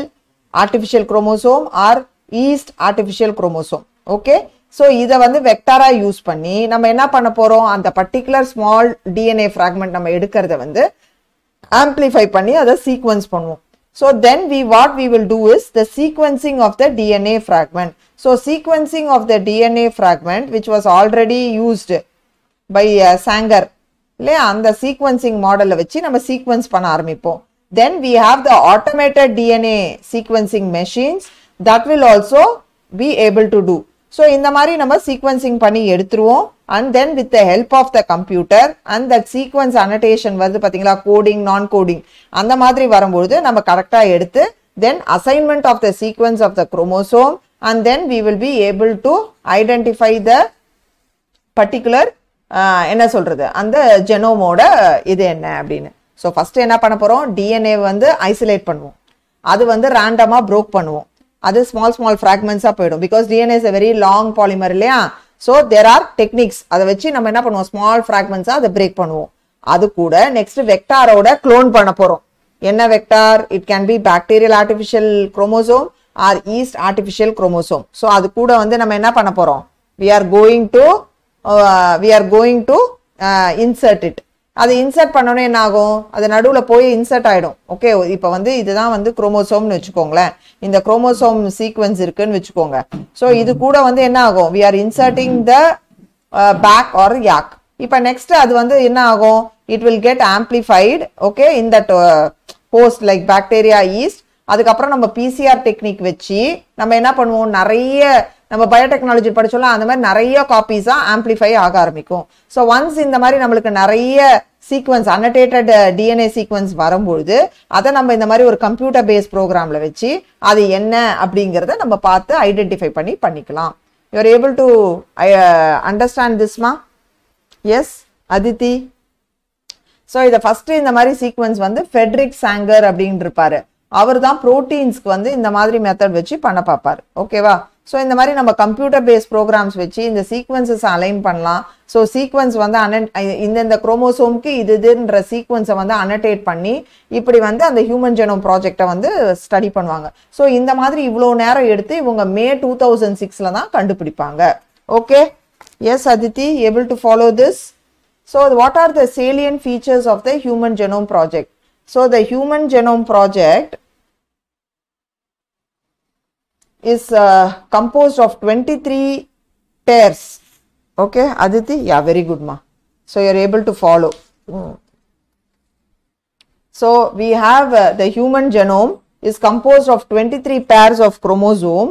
artificial chromosome or yeast artificial chromosome okay so இதை வந்து வெக்டாராக use பண்ணி நம்ம என்ன பண்ண போகிறோம் அந்த particular small DNA fragment நம்ம எடுக்கிறத வந்து ஆம்ப்ளிஃபை பண்ணி அதை சீக்வன்ஸ் பண்ணுவோம் so then we what we will do is the sequencing of the DNA fragment so sequencing of the DNA fragment which was already used by Sanger இல்லையா அந்த sequencing மாடலை வச்சு நம்ம சீக்வன்ஸ் பண்ண ஆரம்பிப்போம் then we have the automated DNA sequencing machines that will also be able to do so இந்த மாதிரி நம்ம சீக்வன்சிங் பண்ணி எடுத்துருவோம் and then with the help of the computer and that sequence annotation வருது பார்த்தீங்களா கோடிங் நான் கோடிங் அந்த மாதிரி வரும்பொழுது நம்ம கரெக்டாக எடுத்து then assignment of the sequence of the chromosome and then we will be able to identify the particular என்ன சொல்கிறது அந்த ஜெனோமோட இது என்ன அப்படின்னு ஸோ ஃபஸ்ட்டு என்ன பண்ண போகிறோம் டிஎன்ஏ வந்து ஐசோலேட் பண்ணுவோம் அது வந்து ரேண்டமாக ப்ரோக் பண்ணுவோம் அது ஸ்மால் ஸ்மால் ஃப்ராக்மெண்ட்ஸாக போயிடும் because DNA is very long polymer இல்லையா ஸோ தேர் ஆர் டெக்னிக்ஸ் அதை வச்சு நம்ம என்ன பண்ணுவோம் ஸ்மால் ஃப்ராக்மெண்ட்ஸாக அதை பிரேக் பண்ணுவோம் அது கூட நெக்ஸ்ட் வெக்டாரோட க்ளோன் பண்ண போகிறோம் என்ன vector it can be bacterial artificial chromosome or yeast artificial chromosome so அது கூட வந்து நம்ம என்ன பண்ண போகிறோம் we are going to we are going to insert it அது இன்சர்ட் பண்ணோன்னே என்ன ஆகும் அது நடுவில் போய் இன்சர்ட் ஆகிடும் ஓகே இப்போ வந்து இதுதான் வந்து குரோமோசோம்னு வச்சுக்கோங்களேன் இந்த குரோமோசோம் சீக்வன்ஸ் இருக்குன்னு வச்சுக்கோங்க ஸோ இது கூட வந்து என்ன ஆகும் we are inserting the BAC or YAC இப்போ நெக்ஸ்ட் அது வந்து என்ன ஆகும் it will get amplified okay இந்த போஸ்ட் லைக் பாக்டீரியா ஈஸ்ட் அதுக்கப்புறம் நம்ம பிசிஆர் டெக்னிக் வச்சு நம்ம என்ன பண்ணுவோம் நிறைய நம்ம பயோடெக்னாலஜி படிச்சோம்லாம் அந்த மாதிரி நிறைய காப்பீஸாக ஆம்பிளிஃபை ஆக ஆரம்பிக்கும் ஸோ ஒன்ஸ் இந்த மாதிரி நம்மளுக்கு நிறைய சீக்வன்ஸ் அன்னடேட்டட் டிஎன்ஏ சீக்வன்ஸ் வரும்பொழுது அதை நம்ம இந்த மாதிரி ஒரு கம்ப்யூட்டர் பேஸ் ப்ரோக்ராமில் வச்சு அது என்ன அப்படிங்கிறத நம்ம பார்த்து ஐடென்டிஃபை பண்ணி பண்ணிக்கலாம் யூஆர் ஏபிள் டு அண்டர்ஸ்டாண்ட் திஸ்மா எஸ் அதித்தி ஸோ இதை ஃபஸ்ட்டு இந்த மாதிரி சீக்வன்ஸ் வந்து ஃபெட்ரிக் சாங்கர் அப்படின்னு இருப்பாரு அவர் தான் ப்ரோட்டீன்ஸ்க்கு வந்து இந்த மாதிரி மெத்தட் வச்சு பண்ண பார்ப்பார் ஓகேவா ஸோ இந்த மாதிரி நம்ம கம்ப்யூட்டர் பேஸ்ட் ப்ரோக்ராம்ஸ் வச்சு இந்த சீக்வன்சஸ் அலைன் பண்ணலாம் ஸோ சீக்வன்ஸ் வந்து அன இந்தந்த குரோமோசோம்க்கு இது இதுன்ற சீக்வன்ஸை வந்து அனடேட் பண்ணி இப்படி வந்து அந்த ஹியூமன் ஜெனோம் ப்ராஜெக்டை வந்து ஸ்டடி பண்ணுவாங்க ஸோ இந்த மாதிரி இவ்வளோ நேரம் எடுத்து இவங்க மே டூ தௌசண்ட் சிக்ஸில் தான் கண்டுபிடிப்பாங்க okay yes Aditi able to follow this so what are the salient features of the human genome project so the human genome project is uh, composed of 23 pairs. Okay, Aditi? Yeah, very good, Ma. So, you are able to follow. Hmm. So, we have uh, the human genome is composed of 23 pairs of chromosome.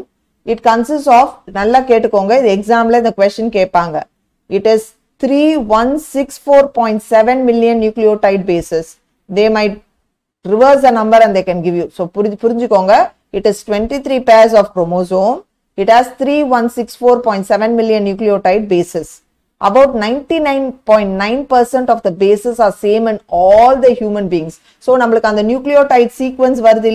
It consists of, நல்லா கேட்டுக்கோங்க The exam இந்த the question it It is 3164.7 million nucleotide bases. They might reverse the number and they can give you. So, புரிஞ்சுக்கோங்க it is 23 pairs of chromosome. It has 3164.7 million nucleotide bases. About 99.9% percent of the bases are same in all the human beings. So, and the nucleotide sequence வருது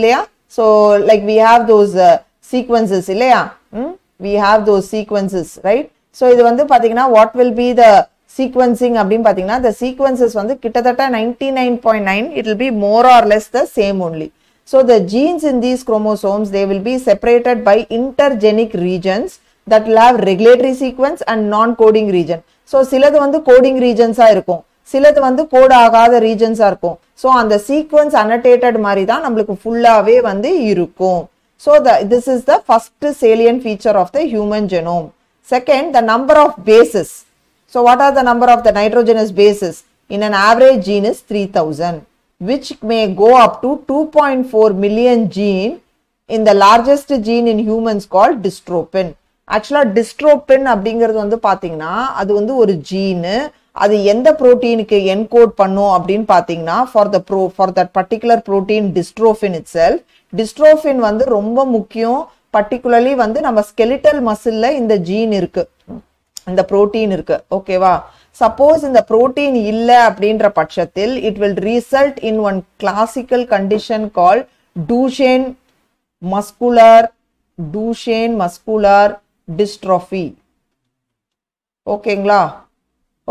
So, like we have those uh, sequences இல்லையா? Hmm? We have those sequences, right? So, இது வந்து பார்த்தீங்கன்னா what will be the sequencing அப்படின்னு பார்த்தீங்கன்னா the sequences வந்து கிட்டத்தட்ட 99.9 it will be more or less the same only. So the genes in these chromosomes, they will be separated by intergenic regions that will have regulatory sequence and non-coding region. So, சிலது வந்து coding regions இருக்கும் சிலது வந்து code ஆகாத regions இருக்கும் So, the sequence annotated மாரிதான் நம்மலுக்கு fullாவே வந்து இருக்கும் So, the, this is the first salient feature of the human genome. Second, the number of bases. So, what are the number of the nitrogenous bases? In an average gene is 3000. which may go up to 2.4 million gene in the largest gene in humans called dystrophin. ஆக்சுவலாக டிஸ்ட்ரோபின் அப்படிங்கிறது வந்து பார்த்தீங்கன்னா அது வந்து ஒரு ஜீனு அது எந்த ப்ரோட்டீனுக்கு encode பண்ணும் அப்படின்னு பார்த்தீங்கன்னா for the pro for that particular protein dystrophin itself dystrophin வந்து ரொம்ப முக்கியம் பர்டிகுலர்லி வந்து நம்ம ஸ்கெலிட்டல் மசில்ல இந்த ஜீன் இருக்கு இந்த ப்ரோட்டீன் இருக்கு ஓகேவா சப்போஸ் இந்த புரோட்டீன் இல்லை அப்படின்ற பட்சத்தில் it will result in one classical condition call Duchenne muscular Duchenne muscular dystrophy ஓகேங்களா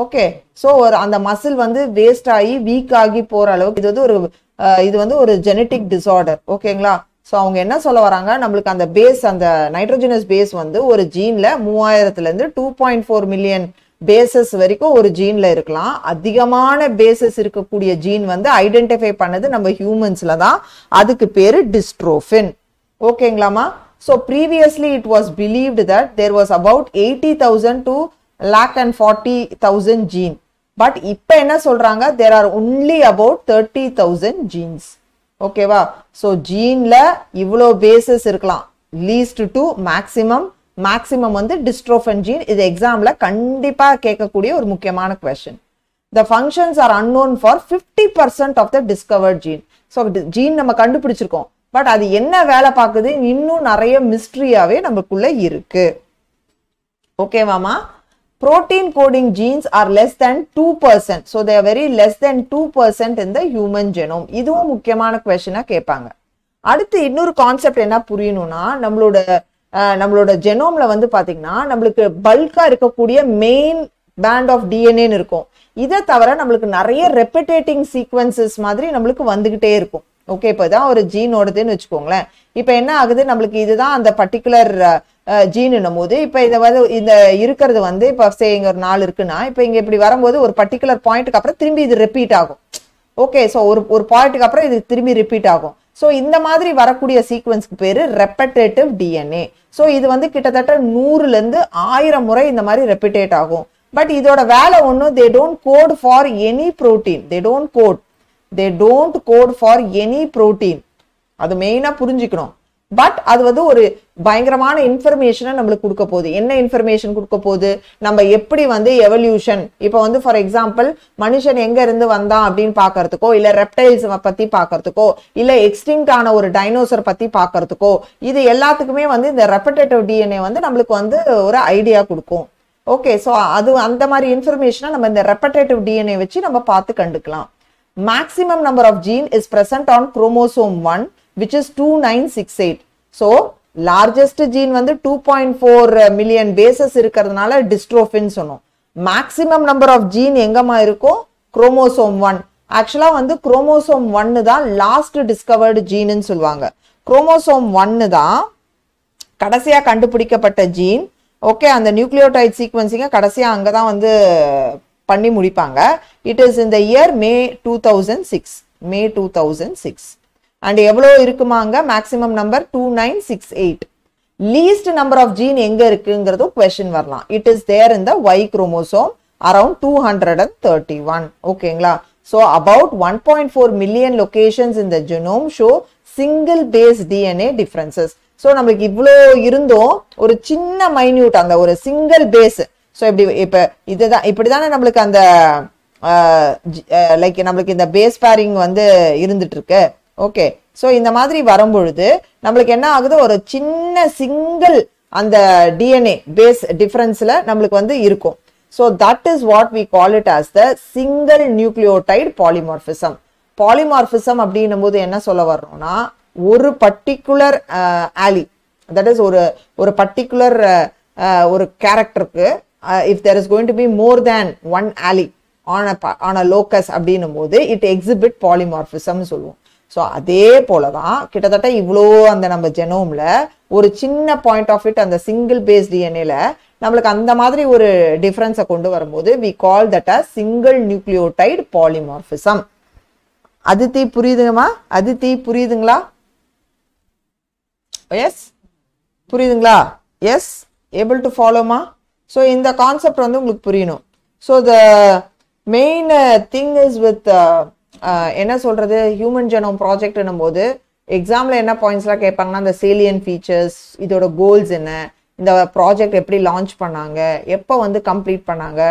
ஓகே ஸோ ஒரு அந்த மசில் வந்து வேஸ்ட் ஆகி வீக் ஆகி போகிற அளவுக்கு இது வந்து ஒரு இது வந்து ஒரு ஜெனட்டிக் டிசார்டர் ஓகேங்களா ஸோ அவங்க என்ன சொல்ல வராங்க நம்மளுக்கு அந்த பேஸ் அந்த நைட்ரோஜினஸ் பேஸ் வந்து ஒரு ஜீனில் மூவாயிரத்துலேருந்து two point four million bases வரைக்கும் ஒரு ஜீன்ல இருக்கலாம் அதிகமான பேசஸ் இருக்கக்கூடிய ஜீன் வந்து ஐடென்டிஃபை பண்ணது நம்ம ஹியூமன்ஸ்ல தான் அதுக்கு பேரு டிஸ்ட்ரோஃபின் ஓகேங்களாமா so previously it was believed that there was about eighty thousand to lakh and forty thousand gene but இப்போ என்ன சொல்றாங்க there are only about thirty thousand genes ஓகேவா ஸோ ஜீன்ல இவ்வளோ பேசஸ் இருக்கலாம் லீஸ்ட் டு மேக்சிமம் மேக்ஸிமம் வந்து டிஸ்ட்ரோஃபன் gene இது எக்ஸாமில் கண்டிப்பாக கேட்கக்கூடிய ஒரு முக்கியமான question the functions are unknown for fifty percent of the discovered gene so gene நம்ம கண்டுபிடிச்சிருக்கோம் பட் அது என்ன வேலை பார்க்குது இன்னும் நிறைய மிஸ்ட்ரியாகவே நமக்குள்ளே இருக்கு ஓகேவாமா protein coding genes are less than two percent so are very less than two percent இந்த ஹியூமன் ஜெனோம் இதுவும் முக்கியமான கொஷனாக கேட்பாங்க அடுத்து இன்னொரு கான்செப்ட் என்ன புரியணும்னா நம்மளோட நம்மளோட ஜெனோம்ல வந்து பார்த்தீங்கன்னா நம்மளுக்கு பல்காக இருக்கக்கூடிய மெயின் பேண்ட் ஆஃப் டிஎன்ஏன்னு இருக்கும் இதை தவிர நம்மளுக்கு நிறைய ரெப்பிடேட்டிங் சீக்வன்சஸ் மாதிரி நம்மளுக்கு வந்துக்கிட்டே இருக்கும் ஓகே இப்போ இதான் ஒரு ஜீனோடதுன்னு வச்சுக்கோங்களேன் இப்போ என்ன ஆகுது நம்மளுக்கு இதுதான் அந்த பர்டிகுலர் ஜீனுன்னும் போது இப்போ இதை வந்து இந்த இருக்கிறது வந்து இப்போ சே இங்கே ஒரு நாள் இருக்குன்னா இப்போ இங்கே இப்படி வரும்போது ஒரு பர்டிகுலர் பாயிண்ட்டுக்கு அப்புறம் திரும்பி இது ரிப்பீட் ஆகும் ஓகே ஸோ ஒரு ஒரு பாயிண்ட்டுக்கு அப்புறம் இது திரும்பி ரிப்பீட் ஆகும் ஸோ இந்த மாதிரி வரக்கூடிய சீக்வன்ஸ்க்கு பேர் ரெப்படேட்டிவ் டிஎன்ஏ ஸோ இது வந்து கிட்டத்தட்ட நூறுலேருந்து ஆயிரம் முறை இந்த மாதிரி ரெப்பிடேட் ஆகும் பட் இதோட வேலை ஒன்றும் they don't code for any protein they don't code they don't code for any protein அது மெயினாக புரிஞ்சுக்கணும் பட் அது வந்து ஒரு பயங்கரமான இன்ஃபர்மேஷனை நம்மளுக்கு கொடுக்க போகுது என்ன இன்ஃபர்மேஷன் கொடுக்க போகுது நம்ம எப்படி வந்து எவல்யூஷன் இப்போ வந்து ஃபார் எக்ஸாம்பிள் மனுஷன் எங்க இருந்து வந்தான் அப்படின்னு பாக்கிறதுக்கோ இல்ல ரெப்டைல்ஸ் பத்தி பாக்கிறதுக்கோ இல்ல எக்ஸ்டிங்ட் ஆன ஒரு டைனோசர் பத்தி பாக்கிறதுக்கோ இது எல்லாத்துக்குமே வந்து இந்த ரெப்படேட்டிவ் டிஎன்ஏ வந்து நம்மளுக்கு வந்து ஒரு ஐடியா கொடுக்கும் ஓகே ஸோ அது அந்த மாதிரி இன்ஃபர்மேஷனை நம்ம இந்த ரெப்படேட்டிவ் டிஎன்ஏ வச்சு நம்ம பார்த்து கண்டுக்கலாம் maximum number of gene is present on chromosome one which is 2968. So, largest gene வந்து 2.4 million bases இருக்கிறதுனால dystrophin சொன்னோம் maximum number of gene எங்கமா இருக்கும் chromosome 1. actually வந்து chromosome 1 தான் last discovered gene இன் சொல்வாங்க. chromosome 1 தான் கடைசியாக கண்டுபிடிக்கப்பட்ட gene okay அந்த nucleotide சீக்வன்சிங்க கடைசியாக அங்கே தான் வந்து பண்ணி முடிப்பாங்க it is in the year May 2006. May May and எவ்வளோ இருக்குமாங்க maximum number two nine six eight least number of gene எங்க இருக்குங்கிறதும் கொஸ்டின் வரலாம் இட் இஸ் தேர் இந்த Y chromosome around two hundred and thirty one ஓகேங்களா so about one point four million locations இந்த genome show single base DNA differences so நம்மளுக்கு இவ்வளோ இருந்தும் ஒரு சின்ன மைன்யூட் அந்த ஒரு சிங்கிள் பேஸ் ஸோ இப்படி இப்போ இதுதான் இப்படி தானே நம்மளுக்கு அந்த லைக் நம்மளுக்கு இந்த பேஸ் பேரிங் வந்து இருந்துட்டு இருக்கு ஓகே ஸோ இந்த மாதிரி வரும்பொழுது நம்மளுக்கு என்ன ஆகுது ஒரு சின்ன சிங்கிள் அந்த டிஎன்ஏ பேஸ் டிஃப்ரென்ஸில் நம்மளுக்கு வந்து இருக்கும் so that is what we call it as the single nucleotide polymorphism polymorphism அப்படின்னும் போது என்ன சொல்ல வர்றோம்னா ஒரு பர்டிகுலர் ஆலி தட் இஸ் ஒரு ஒரு பர்டிகுலர் uh, ஒரு கேரக்டருக்கு if there is going to be more than one allele on a locus அப்படின்னும் போது இட் எக்ஸிபிட் பாலிமார்பிசம்னு சொல்லுவோம் ஸோ அதே போல தான் கிட்டத்தட்ட இவ்வளோ அந்த நம்ம ஜெனோமில் ஒரு சின்ன பாயிண்ட் ஆஃப் இட் அந்த சிங்கிள் பேஸ் டிஎன்ஏல நம்மளுக்கு அந்த மாதிரி ஒரு டிஃப்ரென்ஸை கொண்டு வரும்போது we call that a single nucleotide polymorphism Aditi புரியுதுங்கம்மா அதித்தி புரியுதுங்களா எஸ் புரியுதுங்களா எஸ் ஏபிள் டு ஃபாலோமா ஸோ இந்த கான்செப்ட் வந்து உங்களுக்கு புரியணும் so the main thing is with என்ன சொல்கிறது ஹியூமன் ஜெனோம் ப்ராஜெக்ட்னும் போது எக்ஸாமில் என்ன பாயிண்ட்ஸ்லாம் கேட்பாங்கன்னா அந்த சேலியன் ஃபீச்சர்ஸ் இதோட கோல்ஸ் என்ன இந்த ப்ராஜெக்ட் எப்படி லான்ச் பண்ணாங்க எப்போ வந்து கம்ப்ளீட் பண்ணாங்க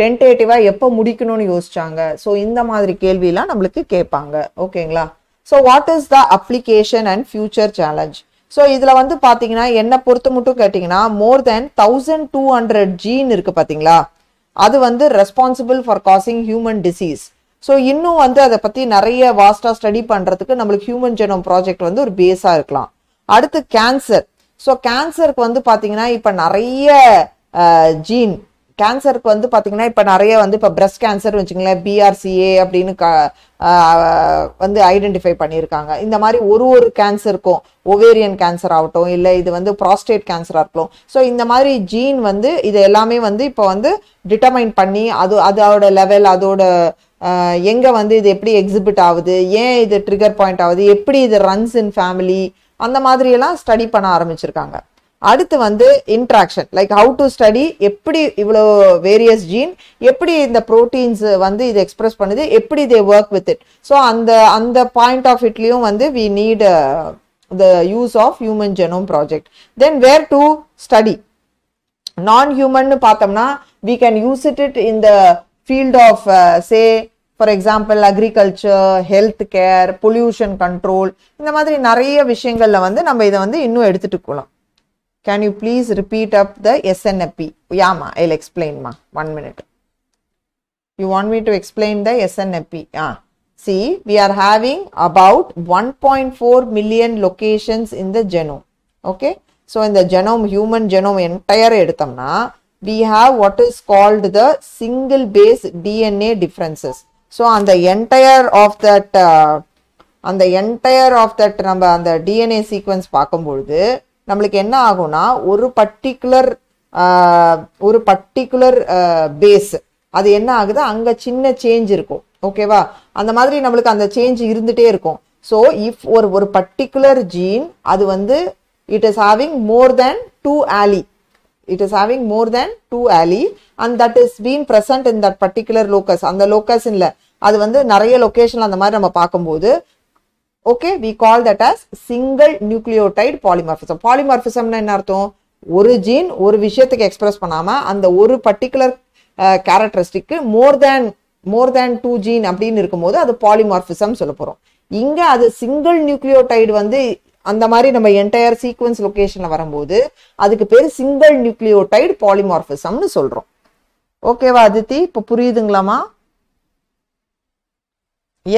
டென்டேட்டிவாக எப்போ முடிக்கணும்னு யோசிச்சாங்க ஸோ இந்த மாதிரி எல்லாம் நம்மளுக்கு கேட்பாங்க ஓகேங்களா so what is the application and future challenge so இதில் வந்து பார்த்தீங்கன்னா என்னை பொறுத்து மட்டும் கேட்டிங்கன்னா more than thousand two hundred gene இருக்குது பார்த்தீங்களா அது வந்து responsible for causing human disease so இன்னும் வந்து அதை பற்றி நிறைய வாஸ்டாக ஸ்டடி பண்ணுறதுக்கு நம்மளுக்கு ஹியூமன் ஜெனோம் ப்ராஜெக்ட் வந்து ஒரு பேஸாக இருக்கலாம் அடுத்து கேன்சர் ஸோ கேன்சருக்கு வந்து பார்த்தீங்கன்னா இப்போ நிறைய ஜீன் கேன்சருக்கு வந்து பார்த்தீங்கன்னா இப்போ நிறைய வந்து இப்போ பிரஸ்ட் கேன்சர் வச்சுங்களேன் பிஆர்சிஏ அப்படின்னு க வந்து ஐடென்டிஃபை பண்ணியிருக்காங்க இந்த மாதிரி ஒரு ஒரு கேன்சருக்கும் ஒவேரியன் கேன்சர் ஆகட்டும் இல்லை இது வந்து ப்ராஸ்டேட் கேன்சராக இருக்கட்டும் ஸோ இந்த மாதிரி ஜீன் வந்து இது எல்லாமே வந்து இப்போ வந்து டிட்டர்மைன் பண்ணி அது அதோட லெவல் அதோட எங்கே வந்து இது எப்படி எக்ஸிபிட் ஆகுது ஏன் இது ட்ரிகர் பாயிண்ட் ஆகுது எப்படி இது ரன்ஸ் இன் ஃபேமிலி அந்த மாதிரியெல்லாம் ஸ்டடி பண்ண ஆரம்பிச்சிருக்காங்க அடுத்து வந்து interaction like how to study எப்படி இவ்வளோ வேரியஸ் ஜீன் எப்படி இந்த ப்ரோட்டீன்ஸ் வந்து இது எக்ஸ்பிரஸ் பண்ணுது எப்படி இதை ஒர்க் வித் இட் ஸோ அந்த அந்த பாயிண்ட் ஆஃப் இட்லேயும் வந்து we need the use of human genome project then where to study non human பார்த்தோம்னா we can use it it in the field of say for example agriculture health care pollution control இந்த மாதிரி நிறைய விஷயங்களில் வந்து நம்ம இதை வந்து இன்னும் எடுத்துகிட்டு போகலாம் can you please repeat up the SNP யாமா ஐ எக்ஸ்பிளைன்மா one minute you want me to explain the SNP ah see we are having about one point four million locations in the genome okay so இந்த genome human genome entire எடுத்தோம்னா we have what is called the single base DNA differences. So, on the entire of that, uh, on the entire of that number, நம்ம அந்த DNA sequence பார்க்கும்பொழுது நம்மளுக்கு என்ன ஆகும்னா ஒரு uh, ஒரு uh, base, அது என்ன ஆகுது அங்க சின்ன சேஞ்ச் இருக்கும் ஓகேவா அந்த மாதிரி நம்மளுக்கு அந்த சேஞ்ச் இருந்துகிட்டே இருக்கும் ஸோ இஃப் ஒரு ஒரு பர்டிகுலர் ஜீன் அது வந்து it is having more than two allele it is having more than two allele and that is been present in that particular locus அந்த locus இல்லை அது வந்து நிறைய லொக்கேஷன்ல அந்த மாதிரி நம்ம பார்க்கும்போது okay we call that as single nucleotide polymorphism பாலிமார்பிசம்னா என்ன அர்த்தம் ஒரு ஜீன் ஒரு விஷயத்துக்கு எக்ஸ்பிரஸ் பண்ணாமல் அந்த ஒரு particular characteristic more than more than two gene அப்படின்னு இருக்கும்போது அது பாலிமார்பிசம் சொல்ல போகிறோம் இங்கே அது சிங்கிள் நியூக்ளியோடைடு வந்து அந்த மாதிரி நம்ம என்டையர் சீக்வன்ஸ் லொக்கேஷனில் வரும்போது அதுக்கு பேர் சிங்கிள் நியூக்ளியோடைடு பாலிமார்பிசம்னு சொல்கிறோம் ஓகேவா அதித்தி இப்போ புரியுதுங்களாமா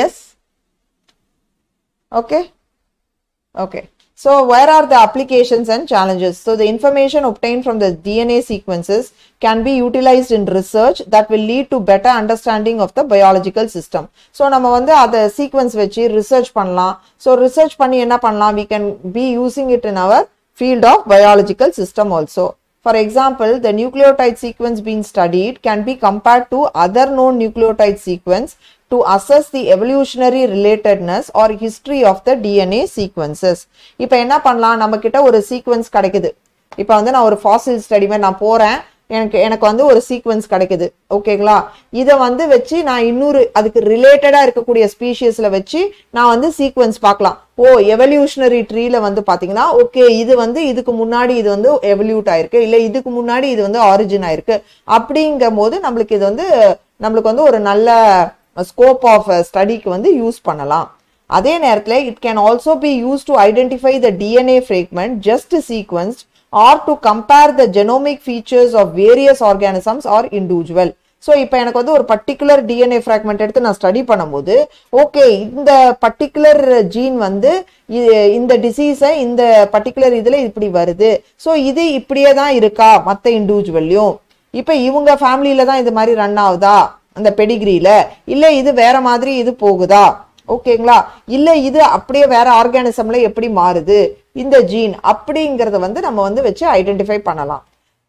yes okay okay So where are the applications and challenges? So the information obtained from the DNA sequences can be utilized in research that will lead to better understanding of the biological system. So the other sequence which is research panla. So research panni panla, we can be using it in our field of biological system also. For example, the nucleotide sequence being studied can be compared to other known nucleotide sequence to assess the evolutionary relatedness or history of the DNA sequences. இப்போ என்ன பண்ணலாம் நம்ம கிட்ட ஒரு sequence கிடைக்குது இப்போ வந்து நான் ஒரு ஃபாசில் ஸ்டடி மாதிரி நான் போகிறேன் எனக்கு எனக்கு வந்து ஒரு சீக்வன்ஸ் கிடைக்குது ஓகேங்களா இதை வந்து வச்சு நான் இன்னொரு அதுக்கு ரிலேட்டடாக இருக்கக்கூடிய ஸ்பீஷியஸில் வச்சு நான் வந்து சீக்வன்ஸ் பார்க்கலாம் ஓ எவல்யூஷனரி ட்ரீல வந்து பார்த்தீங்கன்னா ஓகே இது வந்து இதுக்கு முன்னாடி இது வந்து எவல்யூட் ஆயிருக்கு இல்லை இதுக்கு முன்னாடி இது வந்து ஆரிஜின் ஆயிருக்கு அப்படிங்கும் போது நம்மளுக்கு இது வந்து நம்மளுக்கு வந்து ஒரு நல்ல ஸ்கோப் ஆஃப் ஸ்டடிக்கு வந்து யூஸ் பண்ணலாம் அதே நேரத்தில் it can also be use to identify the DNA fragment just sequenced or to compare the genomic features of various organisms or individual so இப்போ எனக்கு வந்து ஒரு பர்டிகுலர் டிஎன்ஏ ஃப்ராக்மெண்ட் எடுத்து நான் ஸ்டடி பண்ணும்போது ஓகே இந்த பர்டிகுலர் ஜீன் வந்து இந்த டிசீஸை இந்த பர்டிகுலர் இதில் இப்படி வருது ஸோ இது இப்படியே தான் இருக்கா மற்ற இண்டிவிஜுவல்லையும் இப்போ இவங்க ஃபேமிலியில தான் இது மாதிரி ரன் ஆகுதா அந்த பெடிகிரியில் இல்லை இது வேற மாதிரி இது போகுதா ஓகேங்களா இல்லை இது அப்படியே வேற ஆர்கானிசமில் எப்படி மாறுது இந்த ஜீன் அப்படிங்கிறத வந்து நம்ம வந்து வச்சு ஐடென்டிஃபை பண்ணலாம்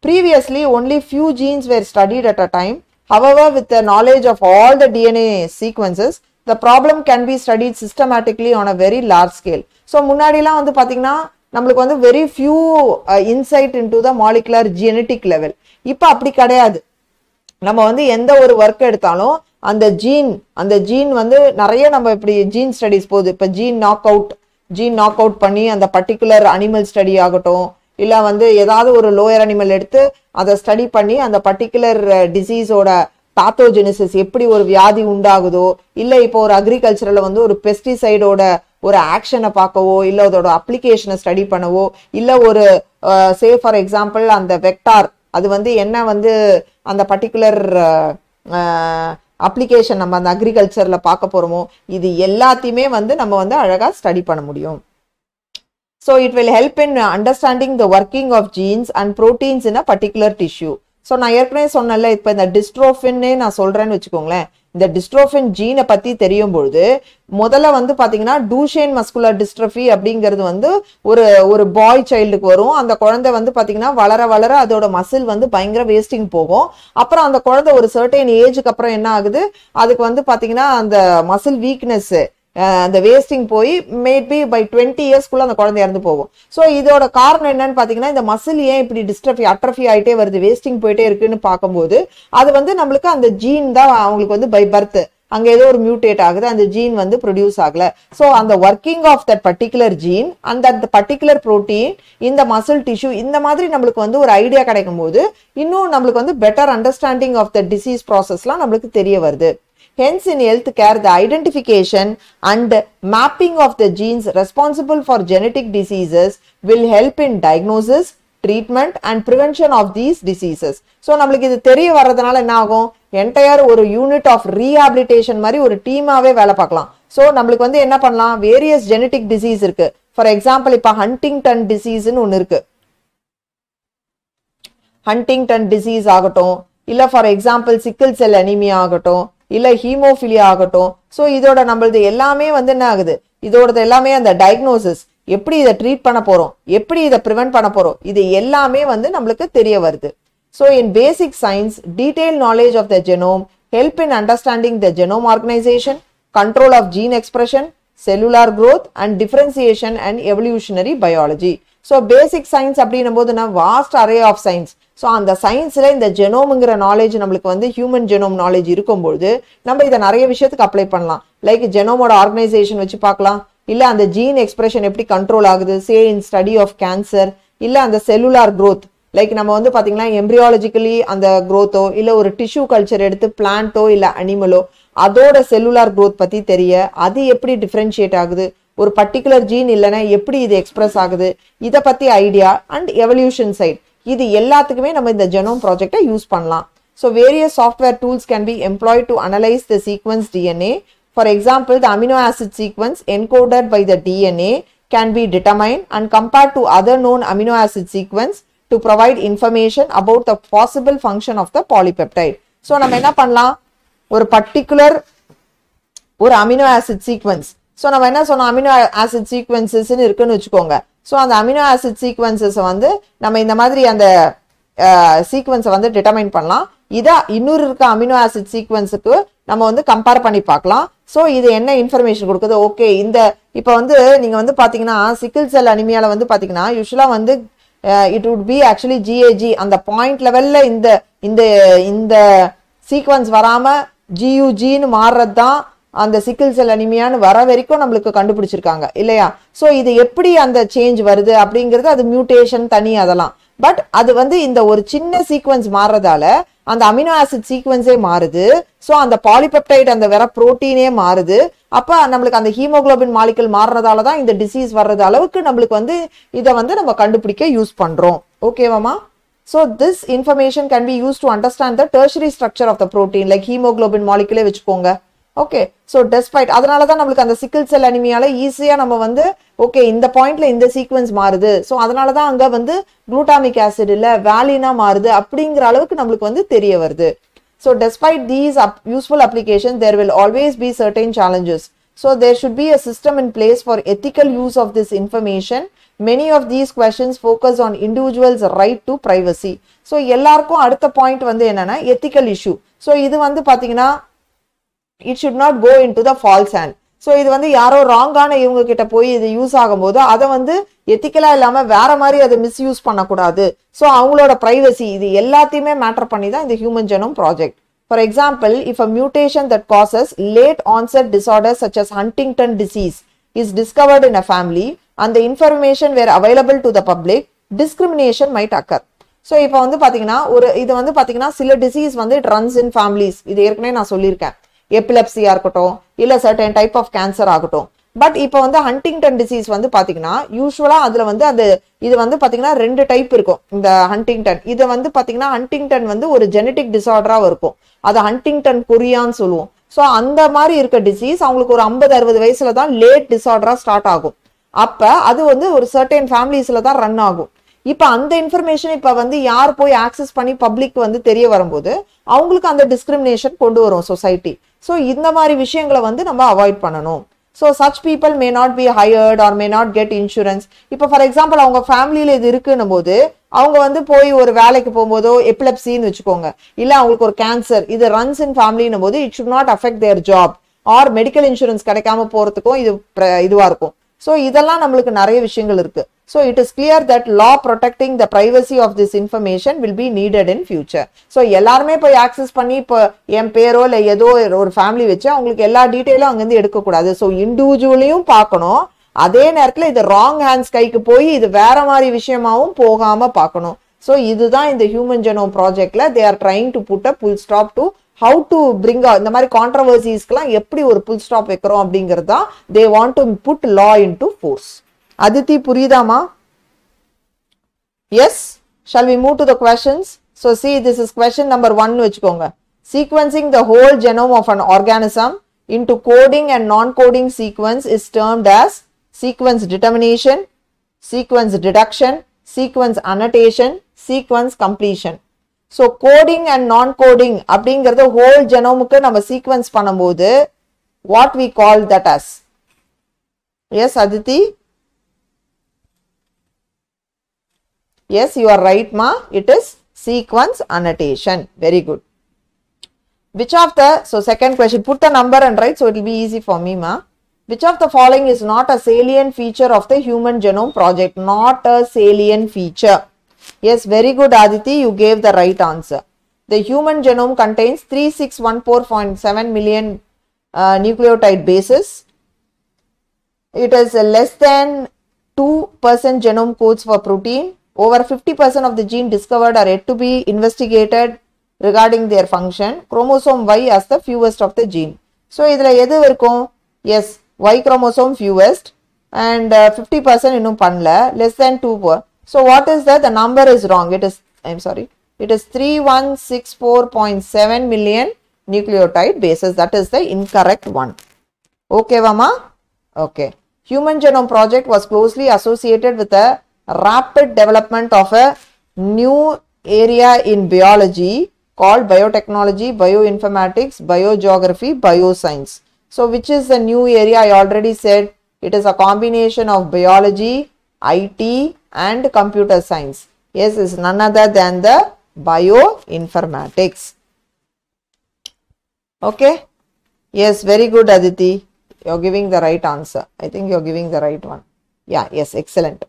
previously only few genes were studied at a time however with the knowledge of all the DNA sequences the problem can be studied systematically on a very large scale so முன்னாடிலாம் வந்து பார்த்தீங்கன்னா நம்மளுக்கு வந்து very few insight in to the molecular genetic level இப்போ அப்படி கிடையாது நம்ம வந்து எந்த ஒரு ஒர்க் எடுத்தாலும் அந்த ஜீன் அந்த ஜீன் வந்து நிறைய நம்ம இப்படி ஜீன் ஸ்டடிஸ் போகுது இப்போ gene knock out gene knock out பண்ணி அந்த பர்டிகுலர் அனிமல் ஸ்டடி ஆகட்டும் இல்லை வந்து ஏதாவது ஒரு லோயர் அனிமல் எடுத்து அதை ஸ்டடி பண்ணி அந்த பர்டிகுலர் டிசீஸோட பாத்தோஜெனிசிஸ் எப்படி ஒரு வியாதி உண்டாகுதோ இல்லை இப்போ ஒரு அக்ரிகல்ச்சரில் வந்து ஒரு பெஸ்டிசைடோட ஒரு ஆக்ஷனை பார்க்கவோ இல்லை அதோட அப்ளிகேஷனை ஸ்டடி பண்ணவோ இல்லை ஒரு சே ஃபார் எக்ஸாம்பிள் அந்த வெக்டார் அது வந்து என்ன வந்து அந்த பர்டிகுலர் அப்ளிகேஷன் நம்ம அந்த அக்ரிகல்ச்சரில் பார்க்க போகிறோமோ இது எல்லாத்தையுமே வந்து நம்ம வந்து அழகாக ஸ்டடி பண்ண முடியும் so it will help in understanding the working of genes and proteins in a particular tissue so நான் ஏற்கனவே சொன்னல இப்போ இந்த டிஸ்ட்ரோஃபின்னே நான் சொல்கிறேன்னு வச்சுக்கோங்களேன் இந்த டிஸ்ட்ரோஃபின் ஜீனை பற்றி தெரியும் பொழுது முதல்ல வந்து பார்த்தீங்கன்னா டூஷேன் மஸ்குலர் டிஸ்ட்ரஃபி அப்படிங்கிறது வந்து ஒரு ஒரு பாய் சைல்டுக்கு வரும் அந்த குழந்தை வந்து பார்த்தீங்கன்னா வளர வளர அதோட மசில் வந்து பயங்கர வேஸ்டிங் போகும் அப்புறம் அந்த குழந்தை ஒரு சர்டைன் ஏஜுக்கு அப்புறம் என்ன ஆகுது அதுக்கு வந்து பார்த்தீங்கன்னா அந்த மசில் வீக்னஸ்ஸு அந்த வேஸ்டிங் போய் மேபி பை டுவெண்ட்டி இயர்ஸ்க்குள்ள அந்த குழந்தை இறந்து போகும் ஸோ இதோட காரணம் என்னன்னு பார்த்தீங்கன்னா இந்த மசில் ஏன் இப்படி டிஸ்ட்ரஃபி அட்ரஃபி ஆகிட்டே வருது வேஸ்டிங் போயிட்டே இருக்குன்னு பார்க்கும்போது அது வந்து நம்மளுக்கு அந்த ஜீன் தான் அவங்களுக்கு வந்து பை பர்த் அங்கே ஏதோ ஒரு மியூட்டேட் ஆகுது அந்த ஜீன் வந்து ப்ரொடியூஸ் ஆகல ஸோ அந்த working of that particular gene அந்த பர்டிகுலர் ப்ரோட்டீன் இந்த மசில் டிஷ்யூ இந்த மாதிரி நம்மளுக்கு வந்து ஒரு ஐடியா கிடைக்கும் போது இன்னும் நம்மளுக்கு வந்து better understanding of the disease ப்ராசஸ்லாம் நம்மளுக்கு தெரிய வருது Hence, in healthcare, the identification and mapping of the genes responsible for genetic diseases will help in diagnosis, treatment and prevention of these diseases so நம்மளுக்கு இது தெரிய வர்றதுனால என்ன ஆகும் என்டையர் ஒரு யூனிட் ஆஃப் ரீஹாபிலிட்டேஷன் மாதிரி ஒரு டீமாகவே வேலை பார்க்கலாம் ஸோ நம்மளுக்கு வந்து என்ன பண்ணலாம் வேரியஸ் ஜெனட்டிக் டிசீஸ் இருக்கு ஃபார் எக்ஸாம்பிள் இப்போ ஹண்டிங்டன் டிசீஸ்னு ஒன்று இருக்கு ஹண்டிங்டன் டிசீஸ் ஆகட்டும் இல்லை for example sickle cell anaemia ஆகட்டும் இல்லை ஹீமோஃபிலியா ஆகட்டும் ஸோ இதோட நம்மளது எல்லாமே வந்து என்ன ஆகுது இதோட எல்லாமே அந்த டயக்னோசிஸ் எப்படி இதை ட்ரீட் பண்ண போகிறோம் எப்படி இதை ப்ரிவெண்ட் பண்ண போகிறோம் இது எல்லாமே வந்து நம்மளுக்கு தெரிய வருது so in basic science detail knowledge of the genome help in understanding the genome organisation control of gene expression cellular growth and differentiation and evolutionary biology so basic science அப்படின்னும் போது நான் vast array of science so அந்த சயின்ஸில் இந்த ஜெனோமுங்கிற knowledge நம்மளுக்கு வந்து human genome knowledge இருக்கும்பொழுது நம்ம இதை நிறைய விஷயத்துக்கு அப்ளை பண்ணலாம் லைக் ஜெனோமோட ஆர்கனைசேஷன் வச்சு பார்க்கலாம் இல்லை அந்த ஜீன் எக்ஸ்பிரஷன் எப்படி கண்ட்ரோல் ஆகுது say in study of cancer இல்லை அந்த செல்லுலார் க்ரோத் லைக் நம்ம வந்து பார்த்தீங்கன்னா எம்ப்ரியாலஜிக்கலி அந்த க்ரோத்தோ இல்லை ஒரு டிஷ்யூ கல்ச்சர் எடுத்து பிளான்ட்டோ இல்லை அனிமலோ அதோட செல்லுலார் க்ரோத் பற்றி தெரிய அது எப்படி டிஃப்ரென்ஷியேட் ஆகுது ஒரு பர்டிகுலர் ஜீன் இல்லைன்னா எப்படி இது எக்ஸ்பிரஸ் ஆகுது இதை பற்றி ஐடியா அண்ட் எவல்யூஷன் சைட் இது எல்லாத்துக்குமே நம்ம இந்த ஜெனோம் ப்ராஜெக்டை யூஸ் பண்ணலாம் so various software tools can be employed to analyse the sequence DNA for example the amino acid sequence encoded by the DNA can be determined and compared to other known amino acid sequence to provide information about the possible function of the polypeptide so நம்ம என்ன பண்ணலாம் ஒரு particular ஒரு amino acid sequence so நம்ம என்ன சொன்னோம் amino acid சீக்வன்சஸ்ன்னு இருக்குன்னு வச்சுக்கோங்க ஸோ அந்த அமினோ ஆசிட் சீக்வன்சஸை வந்து நம்ம இந்த மாதிரி அந்த சீக்வன்ஸை வந்து டிட்டர்மைன் பண்ணலாம் இதை இன்னொரு இருக்க அமினோ ஆசிட் சீக்வன்ஸுக்கு நம்ம வந்து கம்பேர் பண்ணி பார்க்கலாம் ஸோ இது என்ன இன்ஃபர்மேஷன் கொடுக்குது ஓகே இந்த இப்போ வந்து நீங்கள் வந்து பார்த்தீங்கன்னா சிக்கிள் செல் அனிமையால் வந்து பார்த்தீங்கன்னா யூஸ்வலாக வந்து it would be actually GAG அந்த பாயிண்ட் லெவலில் இந்த இந்த இந்த சீக்வன்ஸ் வராமல் ஜியூஜின்னு மாறுறது தான் அந்த சிக்கிள் செல் அனிமையான்னு வர வரைக்கும் நம்மளுக்கு கண்டுபிடிச்சிருக்காங்க இல்லையா ஸோ இது எப்படி அந்த சேஞ்ச் வருது அப்படிங்கிறது அது மியூட்டேஷன் தனி அதெல்லாம் பட் அது வந்து இந்த ஒரு சின்ன சீக்வன்ஸ் மாறுறதால அந்த அமினோ ஆசிட் சீக்வன்ஸே மாறுது ஸோ அந்த பாலிபெப்டைட் அந்த வேற ப்ரோட்டீனே மாறுது அப்போ நம்மளுக்கு அந்த ஹீமோக்ளோபின் மாலிக்கல் மாறுறதால தான் இந்த டிசீஸ் வர்றது அளவுக்கு நம்மளுக்கு வந்து இதை வந்து நம்ம கண்டுபிடிக்க யூஸ் பண்ணுறோம் ஓகேவாமா so this information can be use to understand the tertiary structure of the protein like haemoglobin molecule வச்சுக்கோங்க ஓகே ஸோ டெஸ்பைட் அதனால தான் நம்மளுக்கு அந்த சிக்கிள் செல் அனிமியால ஈஸியாக நம்ம வந்து ஓகே இந்த பாயிண்ட்ல இந்த சீக்வன்ஸ் மாறுது ஸோ அதனால தான் அங்கே வந்து குளூட்டாமிக் ஆசிட் இல்லை வேலினா மாறுது அப்படிங்கிற அளவுக்கு நம்மளுக்கு வந்து தெரிய வருது so despite these up useful application there will always be certain challenges so there should be a system in place for ethical use of this information many of these questions focus on individuals right to privacy so எல்லாருக்கும் அடுத்த point வந்து என்னென்னா ethical issue so இது வந்து பார்த்தீங்கன்னா it should not go in to the false hand so இது வந்து யாரோ ராங்கான இவங்க கிட்ட போய் இது யூஸ் ஆகும்போது அதை வந்து எத்திக்கலாக இல்லாமல் வேற மாதிரி அதை மிஸ்யூஸ் பண்ணக்கூடாது ஸோ அவங்களோட ப்ரைவசி இது எல்லாத்தையுமே மேட்டர் பண்ணி தான் இந்த human genome project for example if a mutation that causes late onset disorder such as Huntington disease is discovered in a family அந்த information were available to the public discrimination might occur so இப்போ வந்து பார்த்தீங்கன்னா ஒரு இது வந்து பார்த்தீங்கன்னா சில disease வந்து இட் ரன்ஸ் இன் ஃபேமிலிஸ் இது ஏற்கனவே நான் சொல்லியிருக்கேன் எப்பிலப்சியா இருக்கட்டும் இல்லை சர்டன் டைப் ஆஃப் கேன்சர் ஆகட்டும் பட் இப்போ வந்து ஹண்டிங்டன் டிசீஸ் வந்து பாத்தீங்கன்னா யூஸ்வலா அதில் வந்து அது இது வந்து பாத்தீங்கன்னா ரெண்டு டைப் இருக்கும் இந்த ஹண்டிங்டன் இதை வந்து பார்த்தீங்கன்னா ஹண்டிங்டன் வந்து ஒரு ஜெனட்டிக் டிசார்டரா இருக்கும் அது ஹண்டிங்டன் கொரியான்னு சொல்லுவோம் ஸோ அந்த மாதிரி இருக்க டிசீஸ் அவங்களுக்கு ஒரு ஐம்பது அறுபது வயசுல தான் லேட் டிசார்டரா ஸ்டார்ட் ஆகும் அப்போ அது வந்து ஒரு சர்டன் ஃபேமிலிஸில் தான் ரன் ஆகும் இப்போ அந்த இன்ஃபர்மேஷன் இப்போ வந்து யார் போய் ஆக்சஸ் பண்ணி பப்ளிக் வந்து தெரிய வரும்போது அவங்களுக்கு அந்த டிஸ்கிரிமினேஷன் கொண்டு வரும் சொசைட்டி ஸோ இந்த மாதிரி விஷயங்களை வந்து நம்ம அவாய்ட் பண்ணணும் so such people may not be hired or may not get insurance இப்போ ஃபார் எக்ஸாம்பிள் அவங்க ஃபேமிலியில் இது இருக்குன்னும் போது அவங்க வந்து போய் ஒரு வேலைக்கு போகும்போதோ எப்பிலப்சின்னு வச்சுக்கோங்க இல்லை அவங்களுக்கு ஒரு கேன்சர் இது ரன்ஸ் இன் ஃபேமிலின்னும் போது it should not affect their job or medical insurance கிடைக்காம போகிறதுக்கும் இது இதுவாக இருக்கும் ஸோ இதெல்லாம் நம்மளுக்கு நிறைய விஷயங்கள் இருக்குது so it is clear that law protecting the privacy of this information will be needed in future ஸோ எல்லாருமே போய் ஆக்சஸ் பண்ணி இப்போ என் பேரோ இல்லை ஏதோ ஒரு ஃபேமிலி வச்சு அவங்களுக்கு எல்லா டீட்டெயிலும் அங்கேருந்து எடுக்கக்கூடாது ஸோ இண்டிவிஜுவலையும் பார்க்கணும் அதே நேரத்தில் இது ராங் ஹேண்ட்ஸ் கைக்கு போய் இது வேற மாதிரி விஷயமாவும் போகாமல் பார்க்கணும் ஸோ இதுதான் இந்த ஹியூமன் ஜெனோம் ப்ராஜெக்டில் they are trying to put a full stop to how to bring இந்த மாதிரி கான்ட்ரவர்சிஸ்க்கெலாம் எப்படி ஒரு புல் ஸ்டாப் வைக்கிறோம் அப்படிங்கிறது தான் they want to put law into force Aditi புரியுதாமா yes shall we move to the questions so see this is question number ஒன்னு வச்சுக்கோங்க sequencing the whole genome of an organism into coding and non-coding sequence is termed as sequence determination, sequence deduction, sequence annotation, sequence completion coding and non-coding. Coding the whole genome நம்ம சீக்வன்ஸ் பண்ணும்போது what What we call that as? Yes, Aditi. Yes, you are right, ma. It is sequence annotation. Very good. which of the so second question put the number and write so it will be easy for me ma which of the following is not a salient feature of the human genome project not a salient feature Yes, very good Aditi, you gave the right answer. The human genome contains 3614.7 million uh, nucleotide bases. It has less than 2% genome codes for protein. Over 50% of the gene discovered are yet to be investigated regarding their function. Chromosome Y as the fewest of the gene. So, இதில் Y chromosome fewest and 50% and fifty percent இன்னும் பண்ணல less than so what is that? The number is wrong. It is, I'm sorry, it is 3164.7 million nucleotide bases. That is the incorrect one. Okay, Vama? Okay. Human Genome Project was closely associated with a rapid development of a new area in biology called biotechnology, bioinformatics, biogeography, bioscience. So, which is the new area? I already said it is a combination of biology, IT, and computer science. Yes, is none other than the bioinformatics. Okay. Yes, very good Aditi. You are giving the right answer. I think you are giving the right one. Yeah, yes, excellent.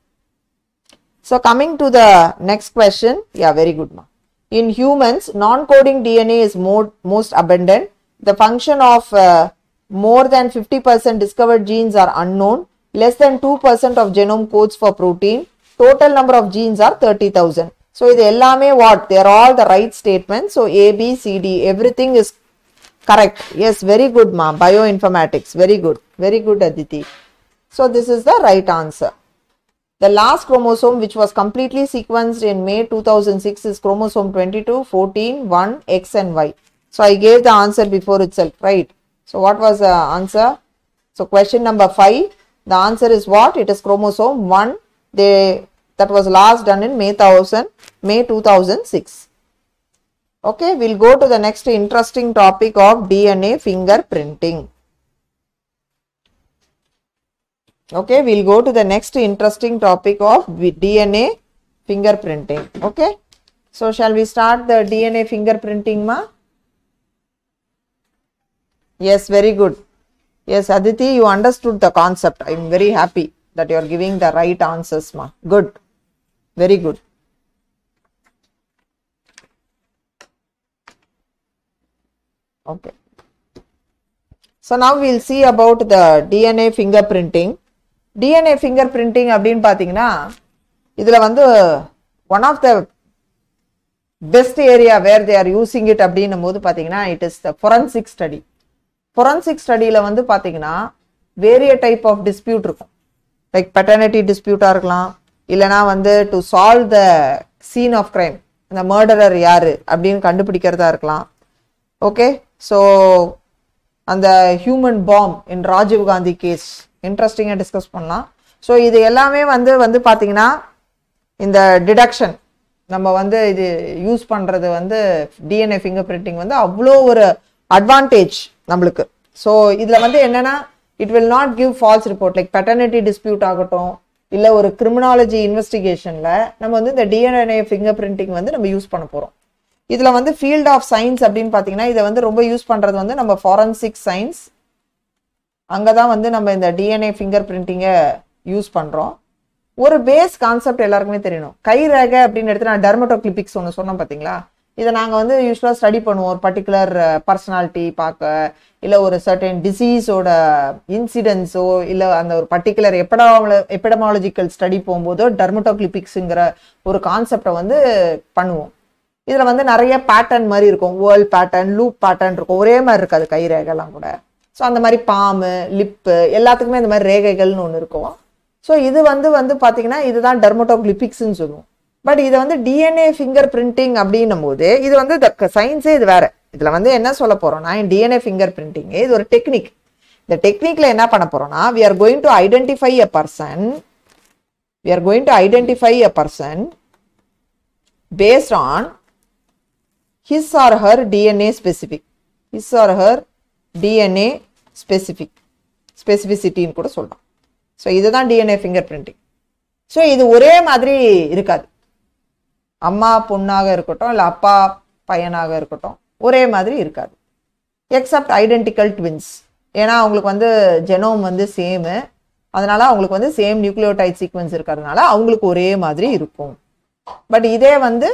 So, coming to the next question. Yeah, very good. Ma. In humans, non-coding DNA is more, most abundant. The function of uh, more than 50% discovered genes are unknown. Less than 2% of genome codes for protein total number of genes are 30,000. So இது எல்லாமே what? They are all the right statements. So A, B, C, D, everything is correct. Yes, very good ma. Bioinformatics. Very good. Very good Aditi. So this is the right answer. The last chromosome which was completely sequenced in May 2006 is chromosome 22, 14, 1, X and Y. So I gave the answer before itself, right? So what was the answer? So question number 5, the answer is what? It is chromosome 1. They that was last done in May 1000, May 2006. Okay, we'll go to the next interesting topic of DNA fingerprinting. Okay, we'll go to the next interesting topic of DNA fingerprinting. Okay, so shall we start the DNA fingerprinting ma? Yes, very good. Yes, Aditi, you understood the concept. I am very happy that you are giving the right answers ma. Good. Very good okay so okay will now about the DNA finger fingerprinting DNA finger fingerprinting அப்படின்னு பார்த்தீங்கன்னா இதில் வந்து one of the best area where they are using it அப்படின்னும் போது பார்த்தீங்கன்னா it is the forensic study forensic ஸ்டடியில் வந்து பார்த்தீங்கன்னா வேரிய டைப் ஆஃப் டிஸ்பியூட் இருக்கும் லைக் பெட்டர்னிட்டி டிஸ்பியூட்டாக இருக்கலாம் இல்லைனா வந்து to solve the scene of crime அந்த மர்டரர் யார் அப்படின்னு கண்டுபிடிக்கிறதா இருக்கலாம் ஓகே ஸோ அந்த human bomb in Rajiv Gandhi case இன்ட்ரெஸ்டிங்காக டிஸ்கஸ் பண்ணலாம் ஸோ இது எல்லாமே வந்து வந்து பார்த்தீங்கன்னா இந்த டிடக்ஷன் நம்ம வந்து இது யூஸ் பண்ணுறது வந்து டிஎன்ஏ ஃபிங்கர் பிரிண்டிங் வந்து அவ்வளோ ஒரு அட்வான்டேஜ் நம்மளுக்கு ஸோ இதில் வந்து என்னென்னா it will not give false report like paternity dispute ஆகட்டும் இல்லை ஒரு கிரிமினாலஜி இன்வெஸ்டிகேஷனில் நம்ம வந்து இந்த டிஎன்ஏ ஃபிங்கர் பிரிண்டிங் வந்து நம்ம யூஸ் பண்ண போகிறோம் இதில் வந்து ஃபீல்ட் ஆஃப் சயின்ஸ் அப்படின்னு பார்த்தீங்கன்னா இதை வந்து ரொம்ப யூஸ் பண்ணுறது வந்து நம்ம ஃபாரன்சிக் சயின்ஸ் அங்கே தான் வந்து நம்ம இந்த டிஎன்ஏ ஃபிங்கர் பிரிண்டிங்கை யூஸ் பண்ணுறோம் ஒரு பேஸ் கான்செப்ட் எல்லாருக்குமே தெரியணும் கை ரேகை அப்படின்னு எடுத்து நான் கிளிபிக்ஸ் ஒன்று சொன்னோம் பார்த்தீங்களா இதை நாங்கள் வந்து யூஸ்வலாக ஸ்டடி பண்ணுவோம் ஒரு பர்டிகுலர் பர்சனாலிட்டி பார்க்க இல்லை ஒரு சர்டன் டிசீஸோட இன்சிடென்ஸோ இல்லை அந்த ஒரு பர்டிகுலர் எப்படாமல எப்படமாலஜிக்கல் ஸ்டடி போகும்போதோ டர்மட்டோக்லிபிக்ஸுங்கிற ஒரு கான்செப்டை வந்து பண்ணுவோம் இதில் வந்து நிறைய பேட்டர்ன் மாதிரி இருக்கும் வேர்ல்ட் பேட்டர்ன் லூப் பேட்டர்ன் இருக்கும் ஒரே மாதிரி இருக்காது கை ரேகைலாம் கூட ஸோ அந்த மாதிரி பாமு லிப்பு எல்லாத்துக்குமே இந்த மாதிரி ரேகைகள்னு ஒன்று இருக்கும் ஸோ இது வந்து வந்து பார்த்தீங்கன்னா இதுதான் டர்மட்டோக்லிபிக்ஸ்ன்னு சொல்லுவோம் பட் இதை வந்து டிஎன்ஏ ஃபிங்கர் பிரிண்டிங் அப்படின்னும் போது இது வந்து சயின்ஸே இது வேறு இதில் வந்து என்ன சொல்ல போகிறோம்னா டிஎன்ஏ ஃபிங்கர் பிரிண்டிங்கு இது ஒரு டெக்னிக் இந்த டெக்னிக்கில் என்ன பண்ண போகிறோம்னா we are going to identify a person we are going to identify a person based on his or her DNA specific his or her DNA specific ஸ்பெசிஃபிசிட்டின்னு கூட சொல்லலாம் ஸோ இதுதான் டிஎன்ஏ ஃபிங்கர் பிரிண்டிங் ஸோ இது ஒரே மாதிரி இருக்காது அம்மா பொண்ணாக இருக்கட்டும் இல்லை அப்பா பையனாக இருக்கட்டும் ஒரே மாதிரி இருக்காது எக்ஸப்ட் ஐடென்டிக்கல் ட்வின்ஸ் ஏன்னா அவங்களுக்கு வந்து ஜெனோம் வந்து சேமு அதனால் அவங்களுக்கு வந்து சேம் நியூக்ளியோடைட் சீக்வன்ஸ் இருக்கிறதுனால அவங்களுக்கு ஒரே மாதிரி இருக்கும் பட் இதே வந்து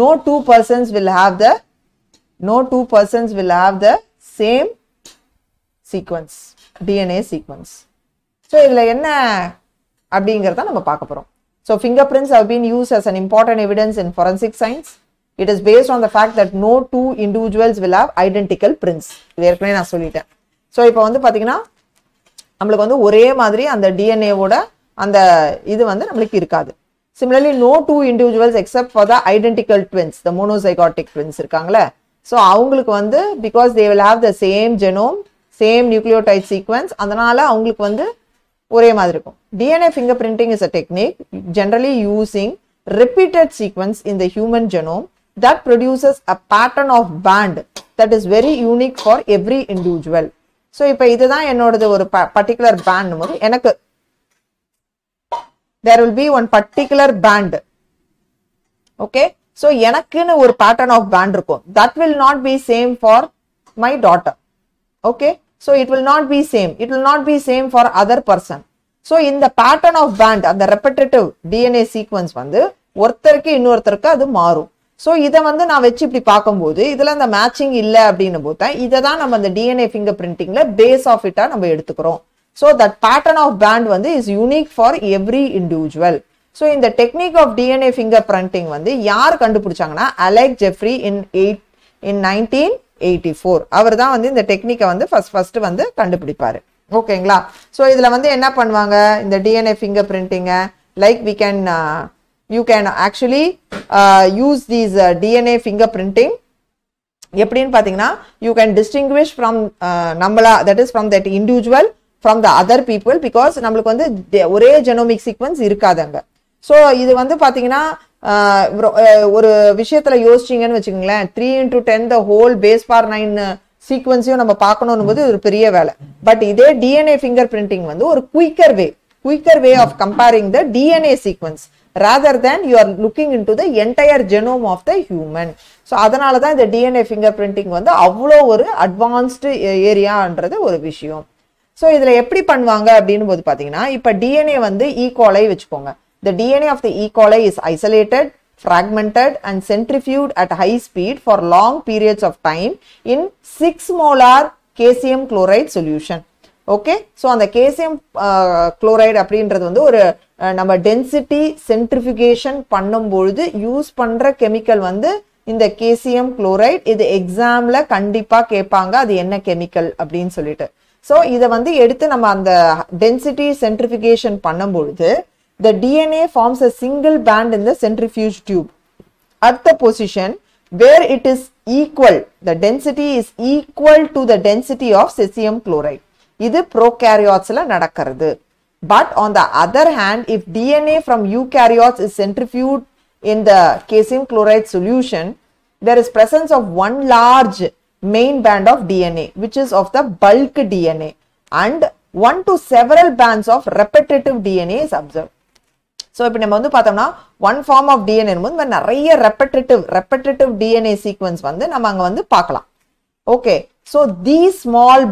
no two persons will have the no two persons will have the same sequence DNA sequence so இதில் என்ன அப்படிங்கிறத நம்ம பார்க்க போகிறோம் so fingerprints have been use as an important evidence in forensic science it is based on the fact that no two individuals will have identical prints இது ஏற்கனவே நான் சொல்லிட்டேன் ஸோ இப்போ வந்து பார்த்தீங்கன்னா நம்மளுக்கு வந்து ஒரே மாதிரி அந்த டிஎன்ஏவோட அந்த இது வந்து நம்மளுக்கு இருக்காது similarly no two individuals except for the identical twins the monozygotic twins இருக்காங்களே ஸோ அவங்களுக்கு வந்து because they will have the same genome same nucleotide sequence அதனால் அவங்களுக்கு வந்து ஒரே மாதிரி இருக்கும் DNA finger fingerprinting is a technique generally using repeated sequence in the human genome that produces a pattern of band that is very unique for every individual. So, if I know the particular band, there will be one particular band. Okay. So, yanakin or pattern of band that will not be same for my daughter. Okay. So, it will not be same. It will not be same for other person. So, in the pattern of band and the repetitive DNA sequence, one the worth the maru. So இதை வந்து நான் வச்சு இப்படி பார்க்கும்போது இதில் அந்த matching இல்லை அப்படின்னு போது இதை தான் நம்ம அந்த டிஎன்ஏ ஃபிங்கர் பிரிண்டிங்கில் பேஸ் ஆஃப் இட்டாக நம்ம எடுத்துக்கிறோம் so that pattern of band வந்து is unique for every individual so இந்த technique of DNA finger printing வந்து யார் கண்டுபிடிச்சாங்கன்னா Alec Jeffrey in eight in nineteen eighty four அவர் தான் வந்து இந்த டெக்னிக்கை வந்து ஃபஸ்ட் ஃபஸ்ட்டு வந்து கண்டுபிடிப்பார் ஓகேங்களா ஸோ இதில் வந்து என்ன பண்ணுவாங்க இந்த டிஎன்ஏ ஃபிங்கர் பிரிண்டிங்கை like we can you can actually use use DNA finger fingerprinting எப்படின்னு பார்த்தீங்கன்னா யூ கேன் டிஸ்டிங்விஷ் ஃப்ரம் நம்மளா that is from that individual from the other people because நம்மளுக்கு வந்து ஒரே ஜெனோமிக் சீக்வன்ஸ் இருக்காது அங்கே ஸோ இது வந்து பார்த்தீங்கன்னா uh, uh, ஒரு விஷயத்தில் யோசிச்சிங்கன்னு வச்சுக்கோங்களேன் three into ten the whole base pair nine சீக்வன்ஸையும் நம்ம பார்க்கணும் போது ஒரு பெரிய வேலை பட் இதே டிஎன்ஏ ஃபிங்கர் பிரிண்டிங் வந்து ஒரு quicker way quicker way of comparing the DNA sequence rather than you are looking in to the entire genome of the human so அதனால தான் இந்த டிஎன்ஏ ஃபிங்கர் பிரிண்டிங் வந்து அவ்வளோ ஒரு அட்வான்ஸ்டு ஏரியான்றது ஒரு விஷயம் ஸோ இதில் எப்படி பண்ணுவாங்க அப்படின்னு போது பார்த்தீங்கன்னா இப்போ டிஎன்ஏ வந்து ஈகோலை e. வச்சுக்கோங்க the DNA of the E coli is isolated fragmented and centrifuged at high speed for long periods of time in six molar caesium chloride solution okay so அந்த கேசியம் குளோரைடு uh, அப்படின்றது வந்து ஒரு uh, நம்ம density centrifugation பண்ணும்பொழுது use பண்ணுற chemical வந்து இந்த கேசியம் chloride இது எக்ஸாமில் கண்டிப்பாக கேட்பாங்க அது என்ன கெமிக்கல் அப்படின்னு சொல்லிட்டு ஸோ இதை வந்து எடுத்து நம்ம அந்த டென்சிட்டி சென்ட்ரிஃபிகேஷன் பண்ணும்பொழுது the DNA forms a single band in the centrifuge tube at the position where it is equal the density is equal to the density of caesium chloride இது ப்ரோகேரியாட்ஸில் நடக்கிறது but on the other hand if DNA from eukaryotes is centrifuged in the casein chloride solution there is presence of one large main band of DNA which is of the bulk DNA and one to several bands of repetitive DNA is observe so இப்போ நம்ம வந்து பார்த்தோம்னா one form of DNA போது நிறைய ரெப்பட்டேட்டிவ் ரெப்பட்டேட்டிவ் DNA sequence வந்து நம்ம அங்கே வந்து பார்க்கலாம் okay so the small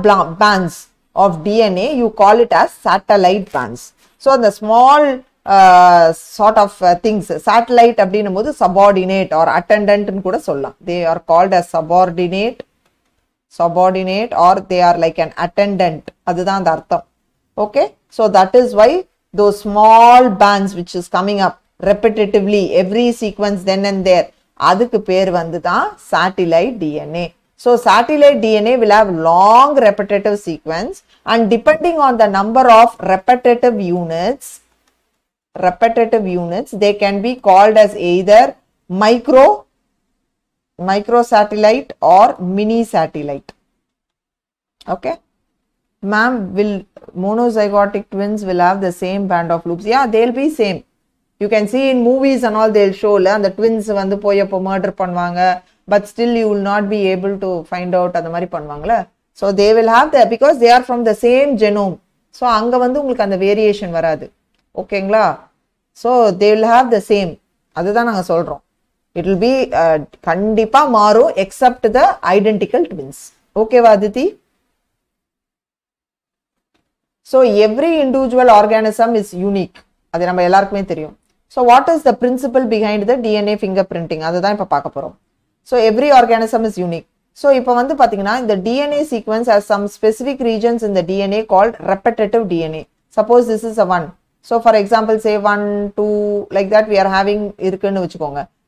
bands of DNA, you call it as satellite bands. So, the small uh, sort of uh, things, satellite அப்படின்னும் போது subordinate or attendant கூட சொல்லலாம். They are called as subordinate, subordinate or they are like an attendant. அதுதான் அந்த Okay. So, that is why those small bands which is coming up repetitively every sequence then and there அதுக்கு பேர் வந்து satellite DNA. So satellite DNA will have long repetitive sequence and depending on the number of repetitive units, repetitive units, they can be called as either micro, microsatellite or mini satellite. Okay. Ma'am, will monozygotic twins will have the same band of loops? Yeah, they'll be same. You can see in movies and all they'll show, and the twins வந்து போய் அப்போ murder பண்ணுவாங்க but still you will not be able to find out அந்த மாதிரி பண்ணுவாங்களே so they will have the because they are from the same genome so அங்கே வந்து உங்களுக்கு அந்த வேரியேஷன் வராது ஓகேங்களா so they will have the same அதுதான் நாங்கள் சொல்கிறோம் இட் வில் பி uh, கண்டிப்பாக மாறும் எக்ஸப்ட் த ஐடென்டிக்கல் ட்வின்ஸ் ஓகேவா Aditi so every individual organism is unique அது நம்ம எல்லாருக்குமே தெரியும் so what is the principle behind the DNA finger printing அதுதான் இப்போ பார்க்க போகிறோம் So every organism is unique. So if you the DNA sequence has some specific regions in the DNA called repetitive DNA. Suppose this is a 1. So for example, say 1, 2, like that we are having.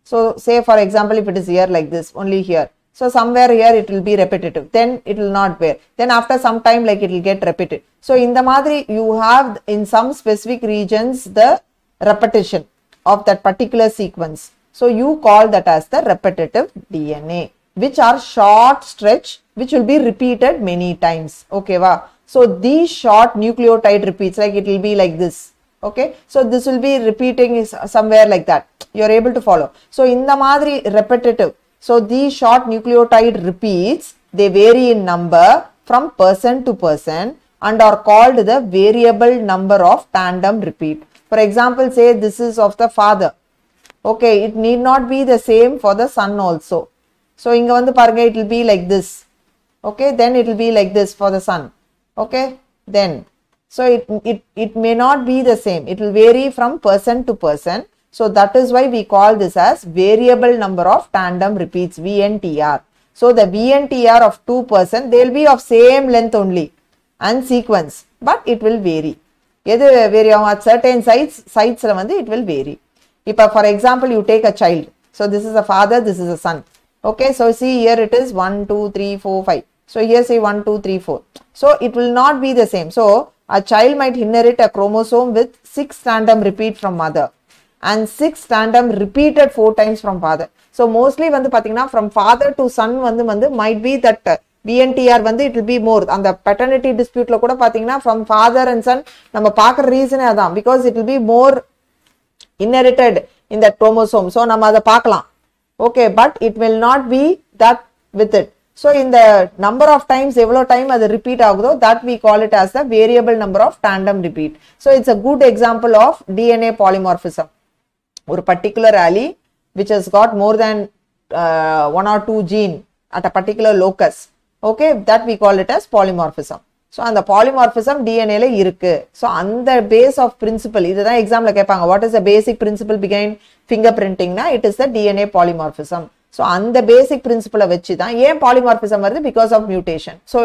So say for example, if it is here like this, only here. So somewhere here it will be repetitive. Then it will not wear. Then after some time, like it will get repeated. So in the madri, you have in some specific regions the repetition of that particular sequence. So you call that as the repetitive DNA, which are short stretch, which will be repeated many times. Okay, wow. So these short nucleotide repeats, like it will be like this. Okay, so this will be repeating somewhere like that. You are able to follow. So in the madri repetitive. So these short nucleotide repeats, they vary in number from person to person and are called the variable number of tandem repeat. For example, say this is of the father okay it need not be the same for the sun also so inga the parunga it will be like this okay then it will be like this for the sun okay then so it it it may not be the same it will vary from person to person so that is why we call this as variable number of tandem repeats V and T R. so the V and vntr of two person they will be of same length only and sequence but it will vary edhu vary at certain sites sites la vandu it will vary if, uh, for example, you take a child. So this is a father, this is a son. Okay, so see here it is 1, 2, 3, 4, 5. So here say 1, 2, 3, 4. So it will not be the same. So a child might inherit a chromosome with 6 tandem repeat from mother and 6 tandem repeated 4 times from father. So mostly வந்து பார்த்தீங்கன்னா from father to son வந்து வந்து might be that பிஎன்டிஆர் uh, it will be more. And the paternity dispute கூட பார்த்தீங்கன்னா from father and son நம்ம பார்க்குற reason அதான் because it will be more inherited in that chromosome so நம்ம அதை பார்க்கலாம் okay but it will not be that with it so in the number of times எவ்வளோ time அது repeat ஆகுதோ that we call it as the variable number of tandem repeat so it's a good example of DNA polymorphism ஒரு particular allele which has got more than uh, one or two gene at a particular locus okay that we call it as polymorphism so அந்த polymorphism டிஎன்ஏல இருக்கு so அந்த base of principle இதுதான் எக்ஸாம்ல கேட்பாங்க what is the basic principle பிகைன் finger பிரிண்டிங்னா it is the DNA polymorphism so அந்த பேசிக் பிரின்சிபலை வச்சு தான் ஏன் பாலிமார்பிசம் வருது பிகாஸ் ஆஃப் மியூட்டேஷன் ஸோ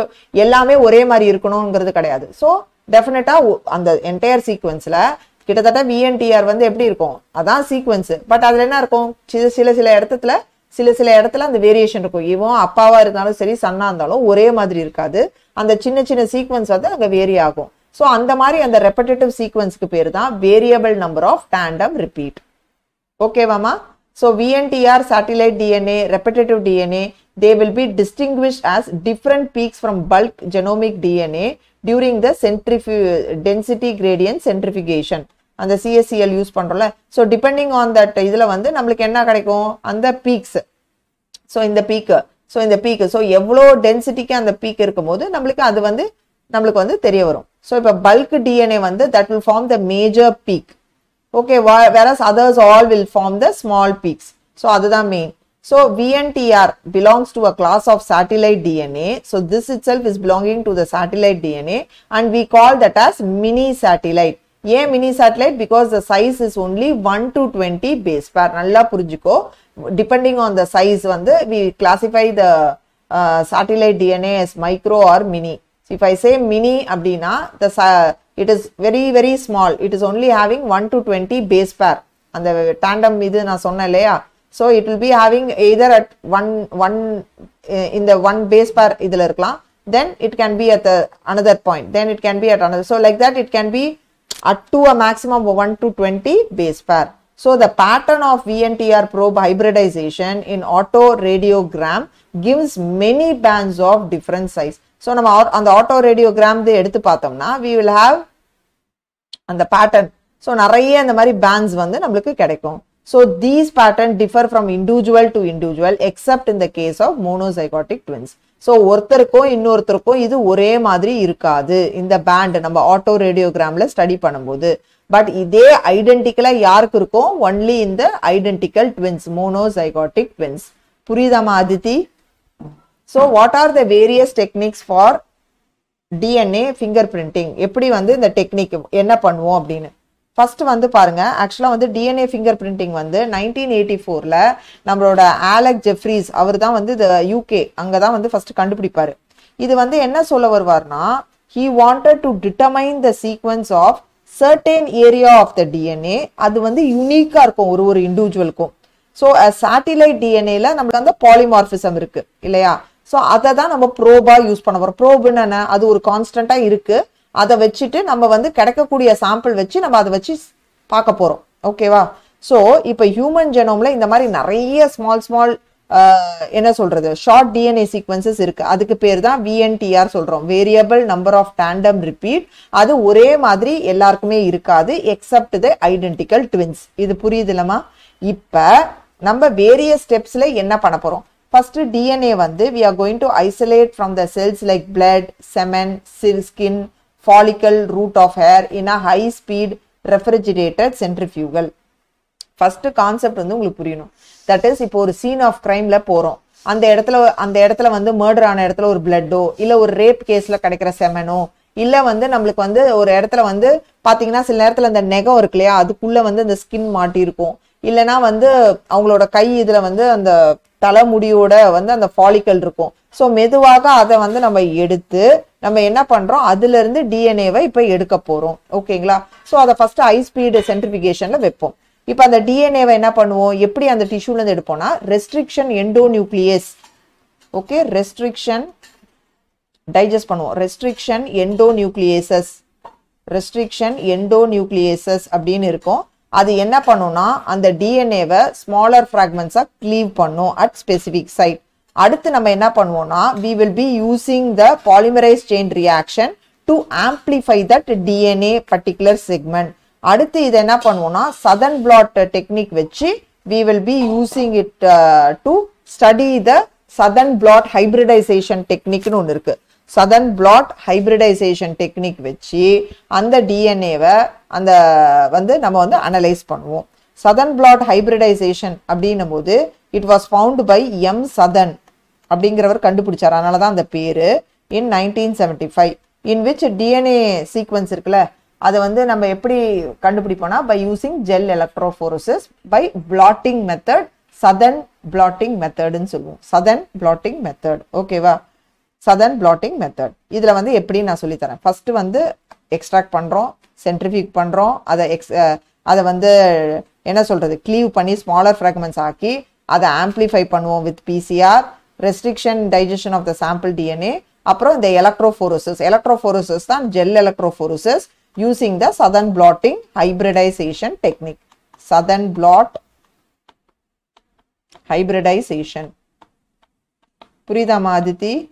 எல்லாமே ஒரே மாதிரி இருக்கணுங்கிறது கிடையாது ஸோ டெஃபினட்டா அந்த என்டையர் சீக்வன்ஸ்ல கிட்டத்தட்ட விஎன்டிஆர் வந்து எப்படி இருக்கும் அதான் சீக்வன்ஸ் பட் அதுல என்ன இருக்கும் சில சில சில இடத்துல சில சில இடத்துல அந்த வேரியேஷன் இருக்கும் இவன் அப்பாவா இருந்தாலும் சரி சன்னா இருந்தாலும் ஒரே மாதிரி இருக்காது அந்த சின்ன சின்ன சீக்வன்ஸ் வந்து அங்கே வேரி ஆகும் ஸோ அந்த மாதிரி அந்த ரெப்படேட்டிவ் சீக்வன்ஸ்க்கு பேர் தான் variable number of tandem repeat ஓகேவாமா so VNTR satellite DNA repetitive DNA they will be distinguish as different peaks from bulk genomic DNA during the சென்ட்ரிஃபி டென்சிட்டி கிரேடியன் சென்ட்ரிஃபிகேஷன் அந்த சிஎஸ்சிஎல் யூஸ் பண்ணுறோம்ல ஸோ டிபெண்டிங் ஆன் தட் இதில் வந்து நம்மளுக்கு என்ன கிடைக்கும் அந்த பீக்ஸ் ஸோ இந்த பீக்கு ஸோ இந்த பீக்கு ஸோ எவ்வளோ டென்சிட்டிக்கு அந்த பீக் இருக்கும்போது நம்மளுக்கு அது வந்து நம்மளுக்கு வந்து தெரிய வரும் ஸோ இப்போ பல்க் டிஎன்ஏ வந்து that will form the major peak okay whereas others all will form the small peaks so அதுதான் main so VNTR belongs to a class of satellite DNA so this itself is belonging to the satellite DNA and we call that as mini satellite ஏன் mini satellite because the size is only one to twenty base pair நல்லா புரிஞ்சுக்கோ depending on the size வந்து we classify the uh, satellite DNA as micro or mini. So if I say mini அப்படின்னா the it is very very small. It is only having 1 to 20 base pair. அந்த tandem இது நான் சொன்னேன் இல்லையா so it will be having either one one uh, in the one base pair இதில் இருக்கலாம் then it can be at the another point then it can be at another so like that it can be at to a maximum of 1 to 20 base pair So the pattern of VNTR probe hybridization in auto radiogram gives many bands of different size. So நம்ம அந்த auto autoradiogram எடுத்து பார்த்தோம்னா we will have அந்த pattern so நிறைய இந்த மாதிரி bands வந்து நம்மளுக்கு கிடைக்கும் so these pattern differ from individual to individual except இந்த case of monozygotic twins so ஒருத்தருக்கும் இன்னொருத்தருக்கும் இது ஒரே மாதிரி இருக்காது இந்த பேண்ட் நம்ம ஆட்டோ ரேடியோகிராமில் ஸ்டடி பண்ணும்போது பட் இதே ஐடென்டிக்கலாக யாருக்கு இருக்கும் ஒன்லி இந்த ஐடென்டிக்கல் ட்வின்ஸ் மோனோசைகாட்டிக் ட்வின்ஸ் புரியுதாமா Aditi so what are the various techniques for DNA finger printing எப்படி வந்து இந்த டெக்னிக் என்ன பண்ணுவோம் அப்படின்னு ஃபர்ஸ்ட் வந்து பாருங்க ஆக்சுவலாக வந்து டிஎன்ஏ ஃபிங்கர் பிரிண்டிங் வந்து நைன்டீன் எயிட்டி ஃபோரில் நம்மளோட ஆலக் ஜெஃப்ரீஸ் அவர் தான் வந்து இந்த யூகே அங்கே தான் வந்து ஃபர்ஸ்ட் கண்டுபிடிப்பார் இது வந்து என்ன சொல்ல வருவார்னா he wanted to determine the sequence of certain area of the DNA அது வந்து யூனிக்காக இருக்கும் ஒரு ஒரு இண்டிவிஜுவலுக்கும் ஸோ சாட்டிலைட் டிஎன்ஏல நம்மளுக்கு அந்த பாலிமார்பிசம் இருக்கு இல்லையா ஸோ அதை தான் நம்ம ப்ரோபா யூஸ் பண்ண போகிறோம் ப்ரோபுன்னு அது ஒரு கான்ஸ்டண்ட்டாக இருக்கு அதை வச்சுட்டு நம்ம வந்து கிடைக்கக்கூடிய சாம்பிள் வச்சு நம்ம அதை வச்சு பார்க்க போகிறோம் ஓகேவா ஸோ இப்போ ஹியூமன் ஜெனோமில் இந்த மாதிரி நிறைய ஸ்மால் ஸ்மால் என்ன சொல்றது ஷார்ட் டிஎன்ஏ சீக்வன்சஸ் இருக்கு அதுக்கு பேர் தான் விஎன்டிஆர் சொல்றோம் variable number of tandem repeat அது ஒரே மாதிரி எல்லாருக்குமே இருக்காது எக்ஸப்ட் த ஐடென்டிக்கல் ட்வின்ஸ் இது புரியுதுலமா இப்ப நம்ம வேரிய ஸ்டெப்ஸ்ல என்ன பண்ண போறோம் ஃபர்ஸ்ட் டிஎன்ஏ வந்து we are going to isolate from the cells like blood semen சில் skin follicle root of hair in a high speed refrigerated centrifugal first concept வந்து உங்களுக்கு புரியணும் தட் இஸ் இப்போ ஒரு சீன் ஆஃப் கிரைம்ல போறோம் அந்த இடத்துல அந்த இடத்துல வந்து மர்டர் ஆன இடத்துல ஒரு பிளட்டோ இல்ல ஒரு ரேப் கேஸ்ல கிடைக்கிற செமனோ இல்ல வந்து நம்மளுக்கு வந்து ஒரு இடத்துல வந்து பாத்தீங்கன்னா சில நேரத்துல அந்த நெகம் இருக்கு இல்லையா அதுக்குள்ள வந்து அந்த ஸ்கின் மாட்டியிருக்கும் இல்லைன்னா வந்து அவங்களோட கை இதுல வந்து அந்த தலைமுடியோட வந்து அந்த ஃபாலிக்கல் இருக்கும் ஸோ மெதுவாக அதை வந்து நம்ம எடுத்து நம்ம என்ன பண்ணுறோம் அதுலேருந்து டிஎன்ஏவை இப்போ எடுக்க போகிறோம் ஓகேங்களா ஸோ அதை ஃபஸ்ட்டு ஹை ஸ்பீடு சென்ட்ரிஃபிகேஷனில் வைப்போம் இப்போ அந்த டிஎன்ஏவை என்ன பண்ணுவோம் எப்படி அந்த டிஷ்யூலேருந்து எடுப்போம்னா restriction endonuclease okay restriction digest பண்ணுவோம் restriction endonucleases restriction endonucleases அப்படின்னு இருக்கும் அது என்ன பண்ணும்னா அந்த டிஎன்ஏவை ஸ்மாலர் ஃப்ராக்மெண்ட்ஸாக க்ளீவ் பண்ணும் அட் ஸ்பெசிஃபிக் சைட் அடுத்து நம்ம என்ன பண்ணுவோம்னா we will be using the polymerase chain reaction to amplify that DNA particular segment அடுத்து இதை என்ன பண்ணுவோம்னா சதன் பிளாட் டெக்னிக் வச்சு we will be using it to study the Southern blot hybridisation டெக்னிக்னு ஒன்று இருக்குது சதன் பிளாட் ஹைபிரிடைசேஷன் டெக்னிக் வச்சு அந்த டிஎன்ஏவை அந்த வந்து நம்ம வந்து அனலைஸ் பண்ணுவோம் சதன் பிளாட் ஹைபிரிடைசேஷன் அப்படின்னும் போது it was found by M Southern அப்படிங்கிறவர் கண்டுபிடிச்சார் அதனால தான் அந்த பேர் in nineteen seventy five in which DNA sequence இருக்குல்ல அதை வந்து நம்ம எப்படி கண்டுபிடிப்போம்னா by using gel electrophoresis by blotting method Southern blotting மெத்தடுன்னு சொல்லுவோம் சதன் பிளாட்டிங் மெத்தட் ஓகேவா சதன் பிளாட்டிங் மெத்தட் இதில் வந்து எப்படின்னு நான் சொல்லித்தரேன் ஃபஸ்ட்டு வந்து எக்ஸ்ட்ராக்ட் பண்ணுறோம் சென்ட்ரிஃபிக் பண்ணுறோம் அதை எக்ஸ் அதை வந்து என்ன சொல்கிறது க்ளீவ் பண்ணி ஸ்மாலர் ஃப்ராக்மெண்ட்ஸ் ஆக்கி அதை ஆம்ப்ளிஃபை பண்ணுவோம் with PCR restriction digestion of the sample DNA அப்புறம் இந்த எலக்ட்ரோஃபோரோசஸ் எலக்ட்ரோஃபோரோசஸ் தான் gel electrophoresis using the southern blotting hybridization technique. Southern blot hybridization. Purida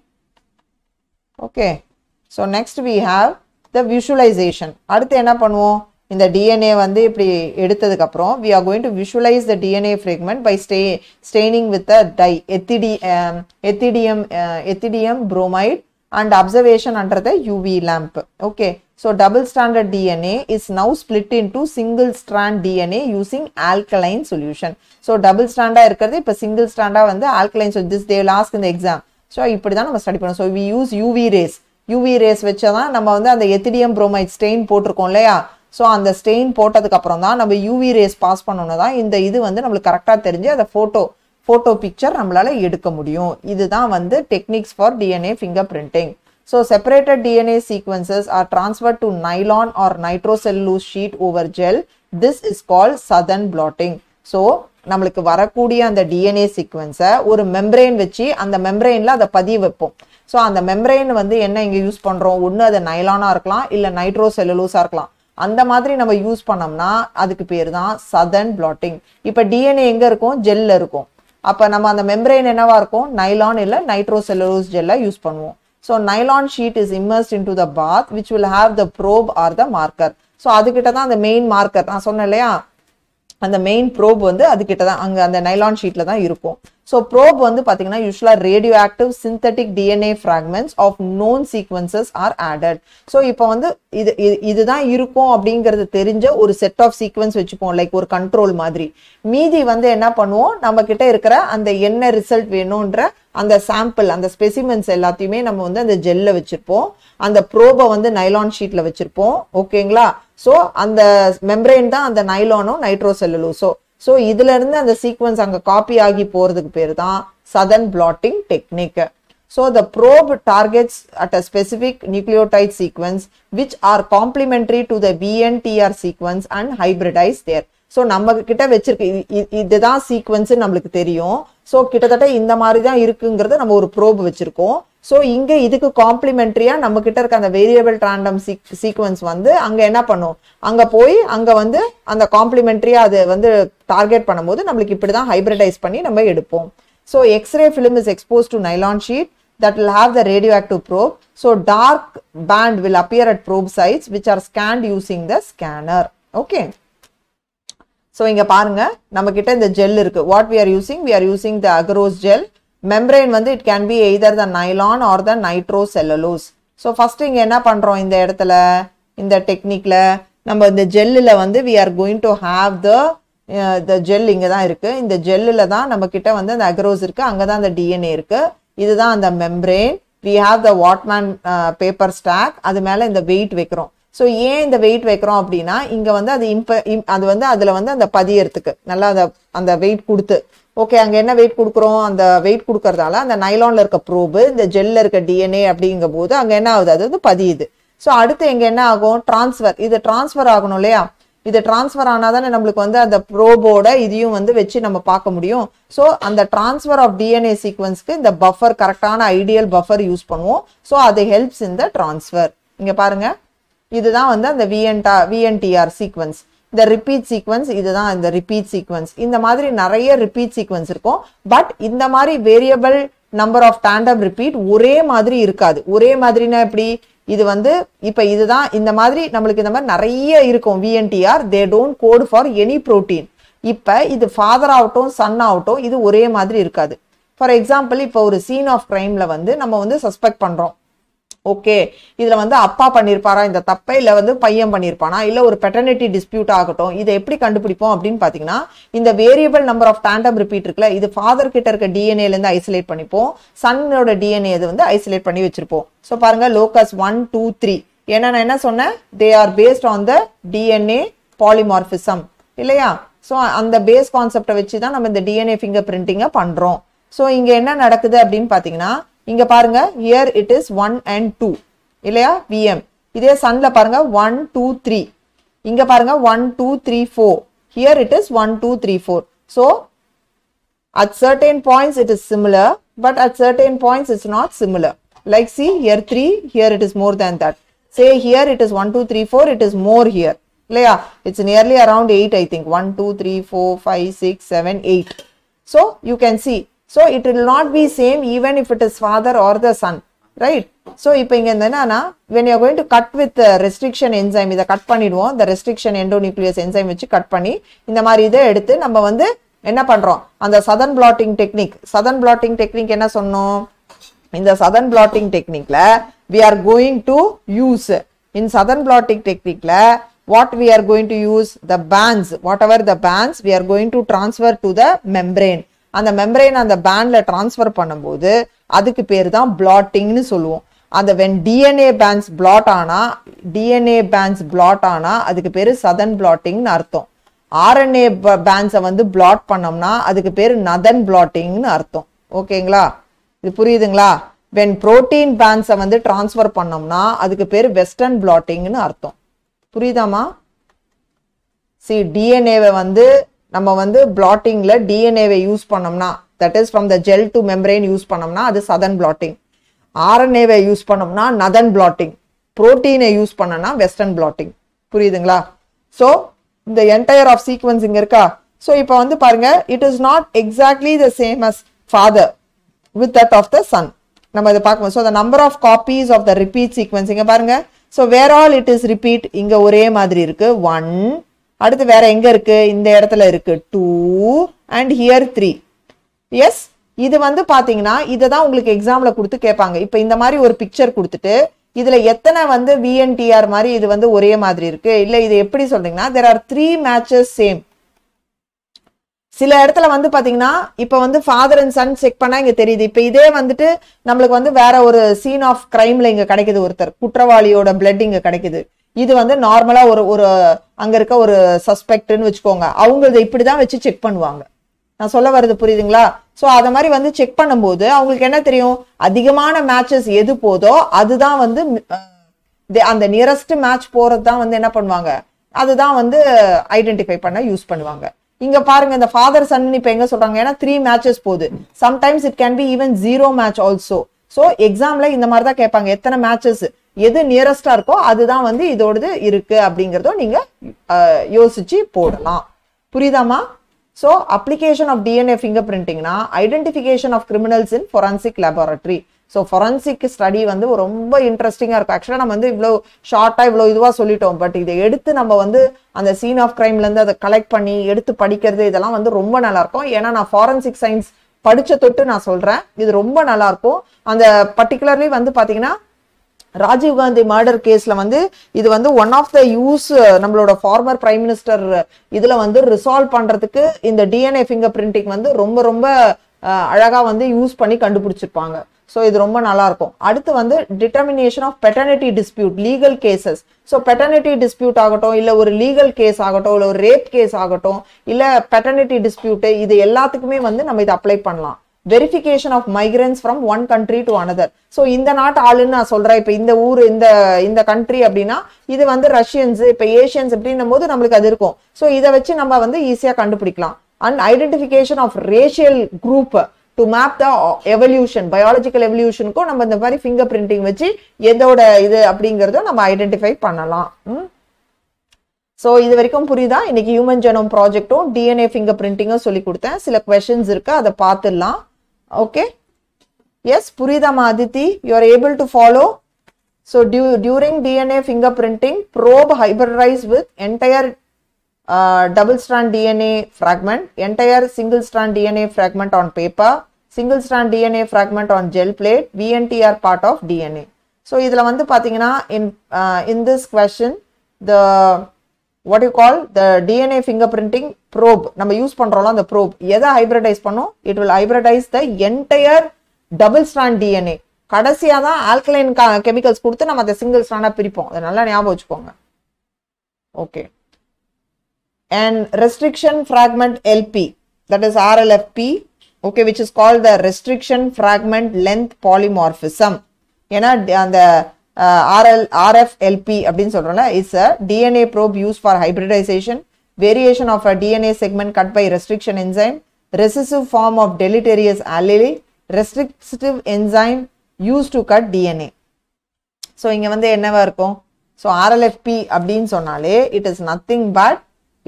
Okay. So, next we have the visualization. Adithi enna pannu? In the DNA vandhi ipdi We are going to visualize the DNA fragment by staining with the um, Ethidium, uh, ethidium bromide and observation under the UV lamp. Okay. So double stranded DNA is now split into single strand DNA using alkaline solution. So double strandா இருக்கிறது இப்போ single strandா வந்து alkaline so this they will ask in the exam. So இப்படி தான் நம்ம study பண்ணோம். So we use UV rays. UV rays வச்சா தான் நம்ம வந்து அந்த எத்திடியம் புரோமைட் ஸ்டெயின் போட்டிருக்கோம் இல்லையா ஸோ அந்த ஸ்டெயின் போட்டதுக்கு அப்புறம் தான் நம்ம யூவி ரேஸ் பாஸ் பண்ணோன்னு தான் இந்த இது வந்து நம்மளுக்கு கரெக்டாக தெரிஞ்சு அதை ஃபோட்டோ ஃபோட்டோ பிக்சர் நம்மளால் எடுக்க முடியும் இதுதான் வந்து techniques for DNA finger printing So separated DNA sequences are transferred to nylon or nitrocellulose sheet over gel. This is called southern blotting. So நம்மளுக்கு வரக்கூடிய அந்த டிஎன்ஏ சீக்வன்ஸை ஒரு மெம்ப்ரெயின் வச்சு அந்த மெம்ப்ரெயினில் அதை பதிய வைப்போம் ஸோ அந்த மெம்ப்ரெயின் வந்து என்ன இங்கே யூஸ் பண்ணுறோம் ஒன்று அது நைலானாக இருக்கலாம் இல்லை நைட்ரோ இருக்கலாம் அந்த மாதிரி நம்ம யூஸ் பண்ணோம்னா அதுக்கு பேர் தான் சதன் பிளாட்டிங் இப்போ டிஎன்ஏ எங்கே இருக்கும் ஜெல்ல இருக்கும் அப்போ நம்ம அந்த மெம்ப்ரெயின் என்னவாக இருக்கும் நைலான் இல்லை நைட்ரோ செல்லுலூஸ் ஜெல்லை யூஸ் பண்ணுவோம் so nylon sheet is immersed in to the bath which will have the probe or the marker so அதுக்கிட்ட தான் அந்த மெயின் மார்க்கர் நான் சொன்னேன் இல்லையா அந்த மெயின் ப்ரோப் வந்து அதுக்கிட்ட தான் அங்கே அந்த நைலான் ஷீட்டில் தான் இருக்கும் ஸோ ப்ரோப் வந்து பார்த்தீங்கன்னா யூஸ்வலாக radioactive synthetic DNA fragments of known sequences are added so இப்போ வந்து இது இதுதான் இருக்கும் அப்படிங்கிறது தெரிஞ்ச ஒரு செட் ஆஃப் சீக்வன்ஸ் வச்சுப்போம் லைக் ஒரு கண்ட்ரோல் மாதிரி மீதி வந்து என்ன பண்ணுவோம் நம்ம கிட்ட இருக்கிற அந்த என்ன ரிசல்ட் வேணும்ன்ற அந்த சாம்பிள் அந்த ஸ்பெசிமென்ஸ் எல்லாத்தையுமே நம்ம வந்து அந்த ஜெல்ல வச்சிருப்போம் அந்த ப்ரோபை வந்து நைலான் ஷீட்ல வச்சிருப்போம் ஓகேங்களா ஸோ அந்த மெம்ரைன் தான் அந்த நைலானும் நைட்ரோசெல்லலோ ஸோ ஸோ இதுலேருந்து அந்த சீக்வன்ஸ் அங்கே காப்பி ஆகி போகிறதுக்கு பேர் தான் Southern blotting technique so the probe targets at a specific nucleotide sequence which are complementary to the VNTR sequence and hybridize there so நம்ம கிட்ட வச்சிருக்க இதுதான் சீக்வன்ஸ் நம்மளுக்கு தெரியும் ஸோ கிட்டத்தட்ட இந்த மாதிரி தான் இருக்குங்கிறத நம்ம ஒரு ப்ரோப் வச்சிருக்கோம் ஸோ இங்கே இதுக்கு காம்ப்ளிமெண்ட்ரியாக நம்மக்கிட்ட இருக்க அந்த வேரியபிள் ட்ராண்டம் சீக் சீக்வன்ஸ் வந்து அங்கே என்ன பண்ணும் அங்கே போய் அங்கே வந்து அந்த காம்ப்ளிமெண்ட்ரியாக அது வந்து டார்கெட் பண்ணும்போது நம்மளுக்கு இப்படி தான் ஹைப்ரிடைஸ் பண்ணி நம்ம எடுப்போம் so X-ray film is expose to nylon sheet will have the radioactive probe so dark band will appear at probe sites which are scan using the scanner okay so இங்கே பாருங்க நம்ம கிட்ட இந்த gel இருக்கு what we are using we are using the agarose gel membrane வந்து it can be either the nylon or the nitrocellulose so first இங்கே என்ன பண்ணுறோம் இந்த இடத்துல இந்த டெக்னிக்கில் நம்ம இந்த ஜெல்லில் வந்து we are going to have the the gel இங்கே தான் இருக்குது இந்த ஜெல்லில் தான் நம்மக்கிட்ட வந்து அந்த அக்ரோஸ் இருக்குது அங்கே தான் அந்த டிஎன்ஏ இருக்குது இதுதான் அந்த membrane we have the Whatman paper stack அது மேலே இந்த வெயிட் வைக்கிறோம் ஸோ ஏன் இந்த வெயிட் வைக்கிறோம் அப்படின்னா இங்கே வந்து அது இம்ப அது வந்து அதில் வந்து அந்த பதியறதுக்கு நல்லா அதை அந்த வெயிட் கொடுத்து ஓகே அங்கே என்ன வெயிட் கொடுக்குறோம் அந்த வெயிட் கொடுக்கறதால அந்த நைலானில் இருக்க ப்ரூபு இந்த ஜெல்லில் இருக்க டிஎன்ஏ அப்படிங்கும் போது அங்கே என்ன ஆகுது அது வந்து பதியுது ஸோ அடுத்து இங்கே என்ன ஆகும் டிரான்ஸ்ஃபர் இது டிரான்ஸ்ஃபர் ஆகணும் இல்லையா இது டிரான்ஸ்ஃபர் ஆனால் தானே நம்மளுக்கு வந்து அந்த ப்ரோபோட இதையும் வந்து வச்சு நம்ம பார்க்க முடியும் ஸோ அந்த டிரான்ஸ்ஃபர் ஆஃப் டிஎன்ஏ சீக்வன்ஸ்க்கு இந்த பஃபர் கரெக்டான ஐடியல் பஃபர் யூஸ் பண்ணுவோம் ஸோ அது ஹெல்ப்ஸ் இந்த டிரான்ஸ்ஃபர் இங்கே பாருங்க இதுதான் வந்து அந்த விஎன்டா விஎன்டிஆர் சீக்வன்ஸ் இந்த ரிப்பீட் சீக்வன்ஸ் இதுதான் இந்த ரிப்பீட் சீக்வன்ஸ் இந்த மாதிரி நிறைய ரிப்பீட் சீக்வன்ஸ் இருக்கும் பட் இந்த மாதிரி variable number of tandem repeat ஒரே மாதிரி இருக்காது ஒரே மாதிரினா எப்படி இது வந்து இப்போ இதுதான் இந்த மாதிரி நம்மளுக்கு இந்த மாதிரி நிறைய இருக்கும் VNTR they don't code for any protein இப்போ இது ஃபாதர் ஆகட்டும் சன் ஆகட்டும் இது ஒரே மாதிரி இருக்காது ஃபார் எக்ஸாம்பிள் இப்போ ஒரு சீன் ஆஃப் கிரைம்ல வந்து நம்ம வந்து சஸ்பெக்ட் பண்ணுறோம் ஓகே இதில் வந்து அப்பா பண்ணியிருப்பாரா இந்த தப்பை இல்லை வந்து பையன் பண்ணியிருப்பானா இல்லை ஒரு பெட்டர்னிட்டி டிஸ்பியூட் ஆகட்டும் இதை எப்படி கண்டுபிடிப்போம் அப்படின்னு பார்த்தீங்கன்னா இந்த variable number of tandem repeat இருக்குல்ல இது ஃபாதர் கிட்ட இருக்க டிஎன்ஏலேருந்து ஐசோலேட் பண்ணிப்போம் சன்னோட டிஎன்ஏ இது வந்து ஐசோலேட் பண்ணி வச்சிருப்போம் ஸோ பாருங்க லோக்கஸ் ஒன் டூ த்ரீ ஏன்னா நான் என்ன சொன்னேன் they are based on the DNA polymorphism இல்லையா ஸோ அந்த பேஸ் கான்செப்டை வச்சு தான் நம்ம இந்த டிஎன்ஏ ஃபிங்கர் பிரிண்டிங்கை பண்ணுறோம் ஸோ இங்கே என்ன நடக்குது அப்படின்னு பார்த்தீங்கன்னா இங்கே பாருங்க here it is one and two two இல்லையா விஎம் இதே சன்ல பாருங்க ஒன் டூ த்ரீ இங்கே பாருங்க one two three four here it is one two three at certain points it is similar but at certain points it's not similar like see here 3 here it is more than that say here it is 1 2 3 4 it is more here yeah it's nearly around 8 i think 1 2 3 4 5 6 7 8 so you can see so it will not be same even if it is father or the son right so இப்போ இங்கே இருந்து என்னன்னா when you going to cut with restriction enzyme இதை cut பண்ணிடுவோம் இந்த restriction endonuclease enzyme வச்சு cut பண்ணி இந்த மாதிரி இதை எடுத்து நம்ம வந்து என்ன பண்ணுறோம் அந்த Southern blotting technique Southern blotting technique என்ன சொன்னோம் இந்த சதன் பிளாட்டிங் டெக்னிக்கில் we are going to use in Southern blotting டெக்னிக்கில் what we are going to use the bands whatever the bands we are going to transfer to the membrane அந்த membrane அந்த பேண்ட்ல transfer பண்ணும்போது அதுக்கு பேர் தான் பிளாட்டிங்னு சொல்லுவோம் அந்த வென் டிஎன்ஏ பேண்ட்ஸ் பிளாட் ஆனால் டிஎன்ஏ பேண்ட்ஸ் பிளாட் ஆனால் அதுக்கு பேர் சதன் பிளாட்டிங்னு அர்த்தம் ஆர்என்ஏ பேண்ட்ஸை வந்து பிளாட் பண்ணோம்னா அதுக்கு பேர் நதன் பிளாட்டிங்னு அர்த்தம் ஓகேங்களா இது புரியுதுங்களா வென் புரோட்டீன் பேண்ட்ஸை வந்து டிரான்ஸ்ஃபர் பண்ணோம்னா அதுக்கு பேர் வெஸ்டர்ன் பிளாட்டிங்னு அர்த்தம் புரியுதாமா சி டிஎன்ஏவை வந்து நம்ம வந்து பிளாட்டிங்கில் டிஎன்ஏவை யூஸ் பண்ணோம்னா that is from the gel to membrane use பண்ணோம்னா அது சதன் பிளாட்டிங் ஆர்என்ஏவை யூஸ் பண்ணோம்னா நதன் பிளாட்டிங் ப்ரோட்டீனை யூஸ் பண்ணனா வெஸ்டர்ன் பிளாட்டிங் புரியுதுங்களா ஸோ இந்த என்டையர் ஆஃப் சீக்வன்ஸ் இங்கே இருக்கா ஸோ இப்போ வந்து பாருங்க it is not exactly the same as father with that of the son நம்ம இதை பார்க்கணும் so the number of copies of the repeat sequence இங்கே பாருங்க so where all it is repeat இங்கே ஒரே மாதிரி இருக்கு ஒன் அடுத்து வேற எங்க இருக்கு இந்த இடத்துல இருக்கு two and here three yes இது வந்து பாத்தீங்கன்னா இதை தான் உங்களுக்கு எக்ஸாம்ல கொடுத்து கேட்பாங்க இப்போ இந்த மாதிரி ஒரு பிக்சர் கொடுத்துட்டு இதுல எத்தனை வந்து விஎன்டிஆர் மாதிரி இது வந்து ஒரே மாதிரி இருக்கு இல்ல இது எப்படி சொல்றீங்கன்னா there are three matches same சில இடத்துல வந்து பாத்தீங்கன்னா இப்ப வந்து ஃபாதர் அண்ட் சன் செக் பண்ணா இங்க தெரியுது இப்ப இதே வந்துட்டு நம்மளுக்கு வந்து வேற ஒரு சீன் ஆஃப் கிரைம்ல இங்க கிடைக்குது ஒருத்தர் குற்றவாளியோட பிளட் இங்க கிடைக்குது இது வந்து நார்மலாக ஒரு ஒரு அங்கே இருக்க ஒரு சஸ்பெக்ட்னு வச்சுக்கோங்க அவங்க இப்படி தான் வச்சு செக் பண்ணுவாங்க நான் சொல்ல வர்றது புரியுதுங்களா ஸோ அதை மாதிரி வந்து செக் பண்ணும்போது அவங்களுக்கு என்ன தெரியும் அதிகமான மேட்சஸ் எது போதோ அதுதான் வந்து அந்த நியரஸ்ட் மேட்ச் போகிறது தான் வந்து என்ன பண்ணுவாங்க அதுதான் வந்து ஐடென்டிஃபை பண்ண யூஸ் பண்ணுவாங்க இங்க பாருங்க இந்த ஃபாதர் சன் இப்போ எங்க சொல்றாங்க ஏன்னா த்ரீ மேட்சஸ் போகுது sometimes it can be even zero match also so எக்ஸாம்ல இந்த மாதிரி தான் கேட்பாங்க எத்தனை மேட்சஸ் எது நியரஸ்டா இருக்கோ அதுதான் வந்து இதோடது இருக்கு அப்படிங்கிறதோ நீங்க யோசிச்சு போடலாம் புரியுதாமா so application of DNA finger பிரிண்டிங்னா identification of criminals in forensic laboratory so forensic study வந்து ரொம்ப இன்ட்ரெஸ்டிங்காக இருக்கும் ஆக்சுவலாக நம்ம வந்து இவ்வளோ ஷார்ட்டாக இவ்வளோ இதுவாக சொல்லிட்டோம் பட் இதை எடுத்து நம்ம வந்து அந்த சீன் ஆஃப் கிரைம்லேருந்து அதை கலெக்ட் பண்ணி எடுத்து படிக்கிறது இதெல்லாம் வந்து ரொம்ப நல்லாயிருக்கும் ஏன்னா நான் ஃபாரன்சிக் சயின்ஸ் படித்த தொட்டு நான் சொல்கிறேன் இது ரொம்ப நல்லாயிருக்கும் அந்த பர்டிகுலர்லி வந்து பார்த்தீங்கன்னா ராஜீவ்காந்தி மர்டர் கேஸ்ல வந்து இது வந்து ஒன் ஆஃப் த யூஸ் நம்மளோட ஃபார்மர் பிரைம் மினிஸ்டர் இதுல வந்து ரிசால்வ் பண்றதுக்கு இந்த டிஎன்ஏ ஃபிங்கர் பிரிண்டிங் வந்து ரொம்ப ரொம்ப அழகா வந்து யூஸ் பண்ணி கண்டுபிடிச்சிருப்பாங்க ஸோ இது ரொம்ப நல்லா இருக்கும் அடுத்து வந்து determination of paternity dispute legal cases so paternity dispute ஆகட்டும் இல்லை ஒரு லீகல் கேஸ் ஆகட்டும் இல்லை ஒரு ரேப் கேஸ் ஆகட்டும் இல்லை பெட்டர்னிட்டி டிஸ்பியூட்டு இது எல்லாத்துக்குமே வந்து நம்ம இதை அப்ளை பண்ணலாம் verification of migrants from one country to another so இந்த நாட்டு ஆளுன்னு நான் சொல்கிறேன் இப்போ இந்த ஊர் இந்த இந்த கண்ட்ரி அப்படின்னா இது வந்து ரஷ்யன்ஸ் இப்போ ஏஷியன்ஸ் அப்படின்னும் போது நம்மளுக்கு அது இருக்கும் ஸோ இதை வச்சு நம்ம வந்து ஈஸியாக கண்டுபிடிக்கலாம் and identification of racial group to map the evolution biological எவல்யூஷனுக்கும் நம்ம இந்த மாதிரி ஃபிங்கர் பிரிண்டிங் வச்சு எதோட இது அப்படிங்கிறதும் நம்ம ஐடென்டிஃபை பண்ணலாம் ஸோ இது வரைக்கும் புரியுதா இன்னைக்கு ஹியூமன் ஜெனோம் ப்ராஜெக்ட்டும் டிஎன்ஏ ஃபிங்கர் பிரிண்டிங்கும் சொல்லி கொடுத்தேன் சில கொஷின்ஸ் இருக்கு அதை பார்த்துடலாம் Okay. Yes, Puridam Aditi, you are able to follow. So during DNA fingerprinting, probe hybridize with entire uh, double strand DNA fragment, entire single strand DNA fragment on paper, single strand DNA fragment on gel plate, are part of DNA. So இதில் வந்து பார்த்தீங்கன்னா in uh, in this question the what you call the DNA finger printing probe நம்ம use பண்ணுறோம்ல அந்த probe எதை hybridise பண்ணும் it will hybridise the entire double stand DNA கடைசியாக தான் ஆல்கலைன் கெமிக்கல்ஸ் கொடுத்து நம்ம அதை சிங்கிள் ஸ்டாண்டாக பிரிப்போம் அதை நல்லா ஞாபகம் வச்சுக்கோங்க okay and restriction fragment LP that is RFLP okay which is call the restriction fragment length polymorphism ஏன்னா அந்த ஆர்எல் ஆர்எஃப்எல்பி அப்படின்னு சொல்கிறோம்ல it's a DNA probe use for hybridisation variation of a DNA segment cut by restriction enzyme recessive form of deleterious allele restrictive enzyme use to cut DNA so இங்கே வந்து என்னவா இருக்கும் so RFLP அப்படின்னு சொன்னாலே it is nothing but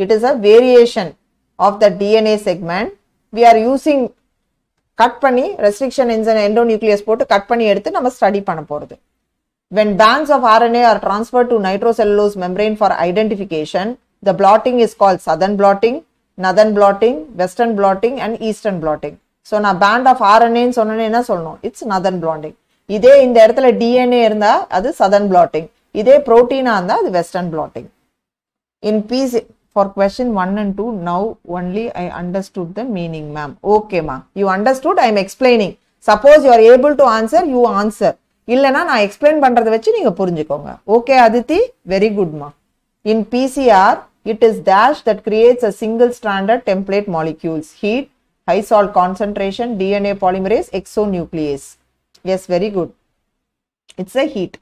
it is a variation of the DNA segment we are using cut பண்ணி restriction enzyme endonuclease போட்டு cut பண்ணி எடுத்து நம்ம ஸ்டடி பண்ண போகிறது When bands of RNA are transferred to nitrocellulose membrane for identification, the blotting is called southern blotting, northern blotting, western blotting, and eastern blotting. So, na band of RNA in sonanena solno, it's northern blotting. Ide in the earth DNA irunda, adu southern blotting. Ide protein anda, adu western blotting. In PC, for question 1 and 2, now only I understood the meaning, ma'am. Okay, ma'am. You understood? I am explaining. Suppose you are able to answer, you answer. இல்லைனா நான் explain பண்ணுறத வச்சு நீங்கள் புரிஞ்சுக்கோங்க okay Aditi very குட்மா in PCR it is dash that creates a single standard template molecules heat high salt concentration DNA polymerase exonuclease yes very good it's a heat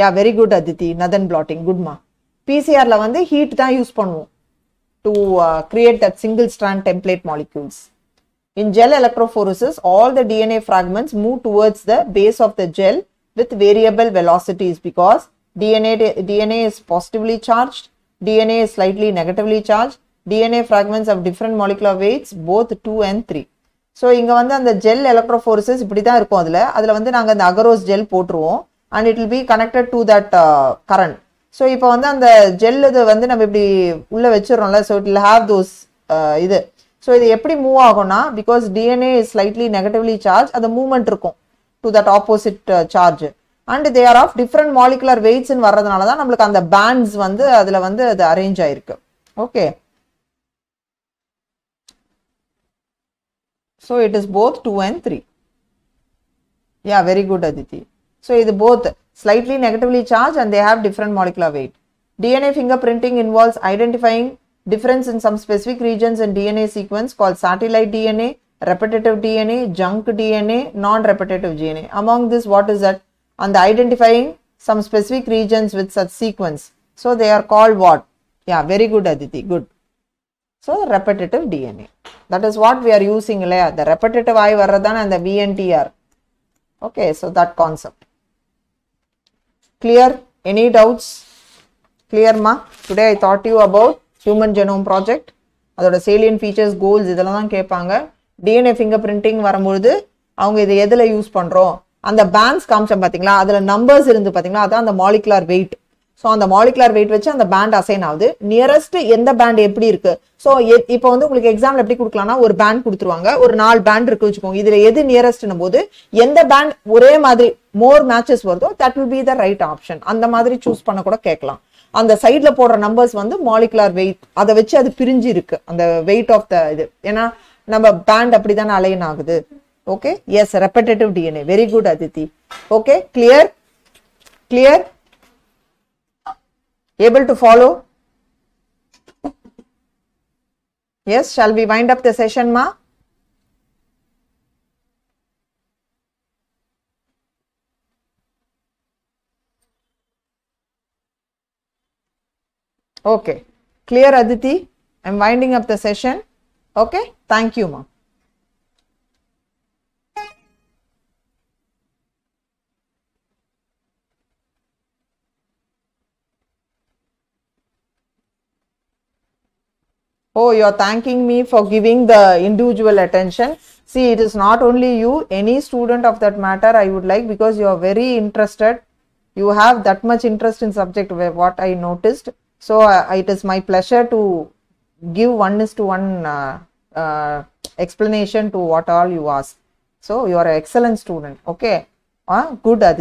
ya very good Aditi northern blotting குட்மா பிசிஆரில் வந்து heat தான் use பண்ணுவோம் to create that single stand template molecules In gel electrophoresis, all the DNA fragments move towards the base of the gel with variable velocities because DNA, DNA is positively charged, DNA is slightly negatively charged, DNA fragments of different molecular weights, both 2 and 3. So, இங்கே வந்து அந்த gel எலக்ட்ரோஃபோர்சஸ் இப்படி தான் இருக்கும் அதில் அதில் வந்து நாங்கள் அந்த அகரோஸ் ஜெல் போட்டுருவோம் and it will be connected to that current So, இப்போ வந்து அந்த ஜெல் இது வந்து நம்ம இப்படி உள்ளே வச்சிடறோம்ல so it will have those இது ஸோ இது எப்படி மூவ் ஆகும்னா because DNA is slightly negatively charge அந்த மூவ்மெண்ட் இருக்கும் to that opposite charge and they are of different molecular வெயிட்ஸ்ன்னு வர்றதுனால தான் நம்மளுக்கு அந்த பேண்ட்ஸ் வந்து அதில் வந்து அது அரேஞ்ச் ஆயிருக்கு okay so it is both two and three ya very good Aditi so இது both slightly negatively charge and they've different molecular weight DNA finger printing involves identifying difference in some specific regions in DNA sequence called satellite DNA, repetitive DNA, junk DNA, non-repetitive DNA. Among this, what is that? On the identifying some specific regions with such sequence. So they are called what? Yeah, very good Aditi, good. So repetitive DNA. That is what we are using layer. The repetitive I Varadhan and the VNTR. Okay, so that concept. Clear? Any doubts? Clear ma? Today I taught you about human genome project அதோட salient features goals இதெல்லாம் தான் கேட்பாங்க DNA finger printing வரும்பொழுது அவங்க இதை எதில் use பண்ணுறோம் அந்த பேண்ட்ஸ் காமிச்சோம் பார்த்தீங்களா அதில் நம்பர்ஸ் இருந்து பார்த்தீங்களா அதான் அந்த மாலிகுலார் வெயிட் ஸோ அந்த மாலிகுலார் வெயிட் வச்சு அந்த பேண்ட் அசைன் ஆகுது நியரஸ்ட் எந்த பேண்ட் எப்படி இருக்கு ஸோ இப்போ வந்து உங்களுக்கு எக்ஸாம்ல எப்படி கொடுக்கலாம்னா ஒரு பேண்ட் கொடுத்துருவாங்க ஒரு நாலு பேண்ட் இருக்கு வச்சுக்கோங்க இதுல எது நியரஸ்ட்னு போது எந்த பேண்ட் ஒரே மாதிரி மோர் மேட்சஸ் வருதோ that will be the right option அந்த மாதிரி சூஸ் பண்ண கூட கேட்கலாம் அந்த சைடில் போடுற நம்பர்ஸ் வந்து மாலிகுலார் வெயிட் அதை வச்சு அது பிரிஞ்சு இருக்கு அந்த வெயிட் ஆஃப் த இது ஏன்னா நம்ம பேண்ட் அப்படி தானே அலைன் ஆகுது okay yes repetitive DNA very good Aditi okay clear clear able to follow yes shall we wind up the செஷன்மா மா Okay. Clear Aditi? I am winding up the session. Okay. Thank you, ma'am. oh you are thanking me for giving the individual attention see it is not only you any student of that matter i would like because you are very interested you have that much interest in subject what i noticed so, uh, it is my pleasure to give one is to one uh, uh, explanation to what all you ask. So, you are an excellent student. Okay. Uh, good.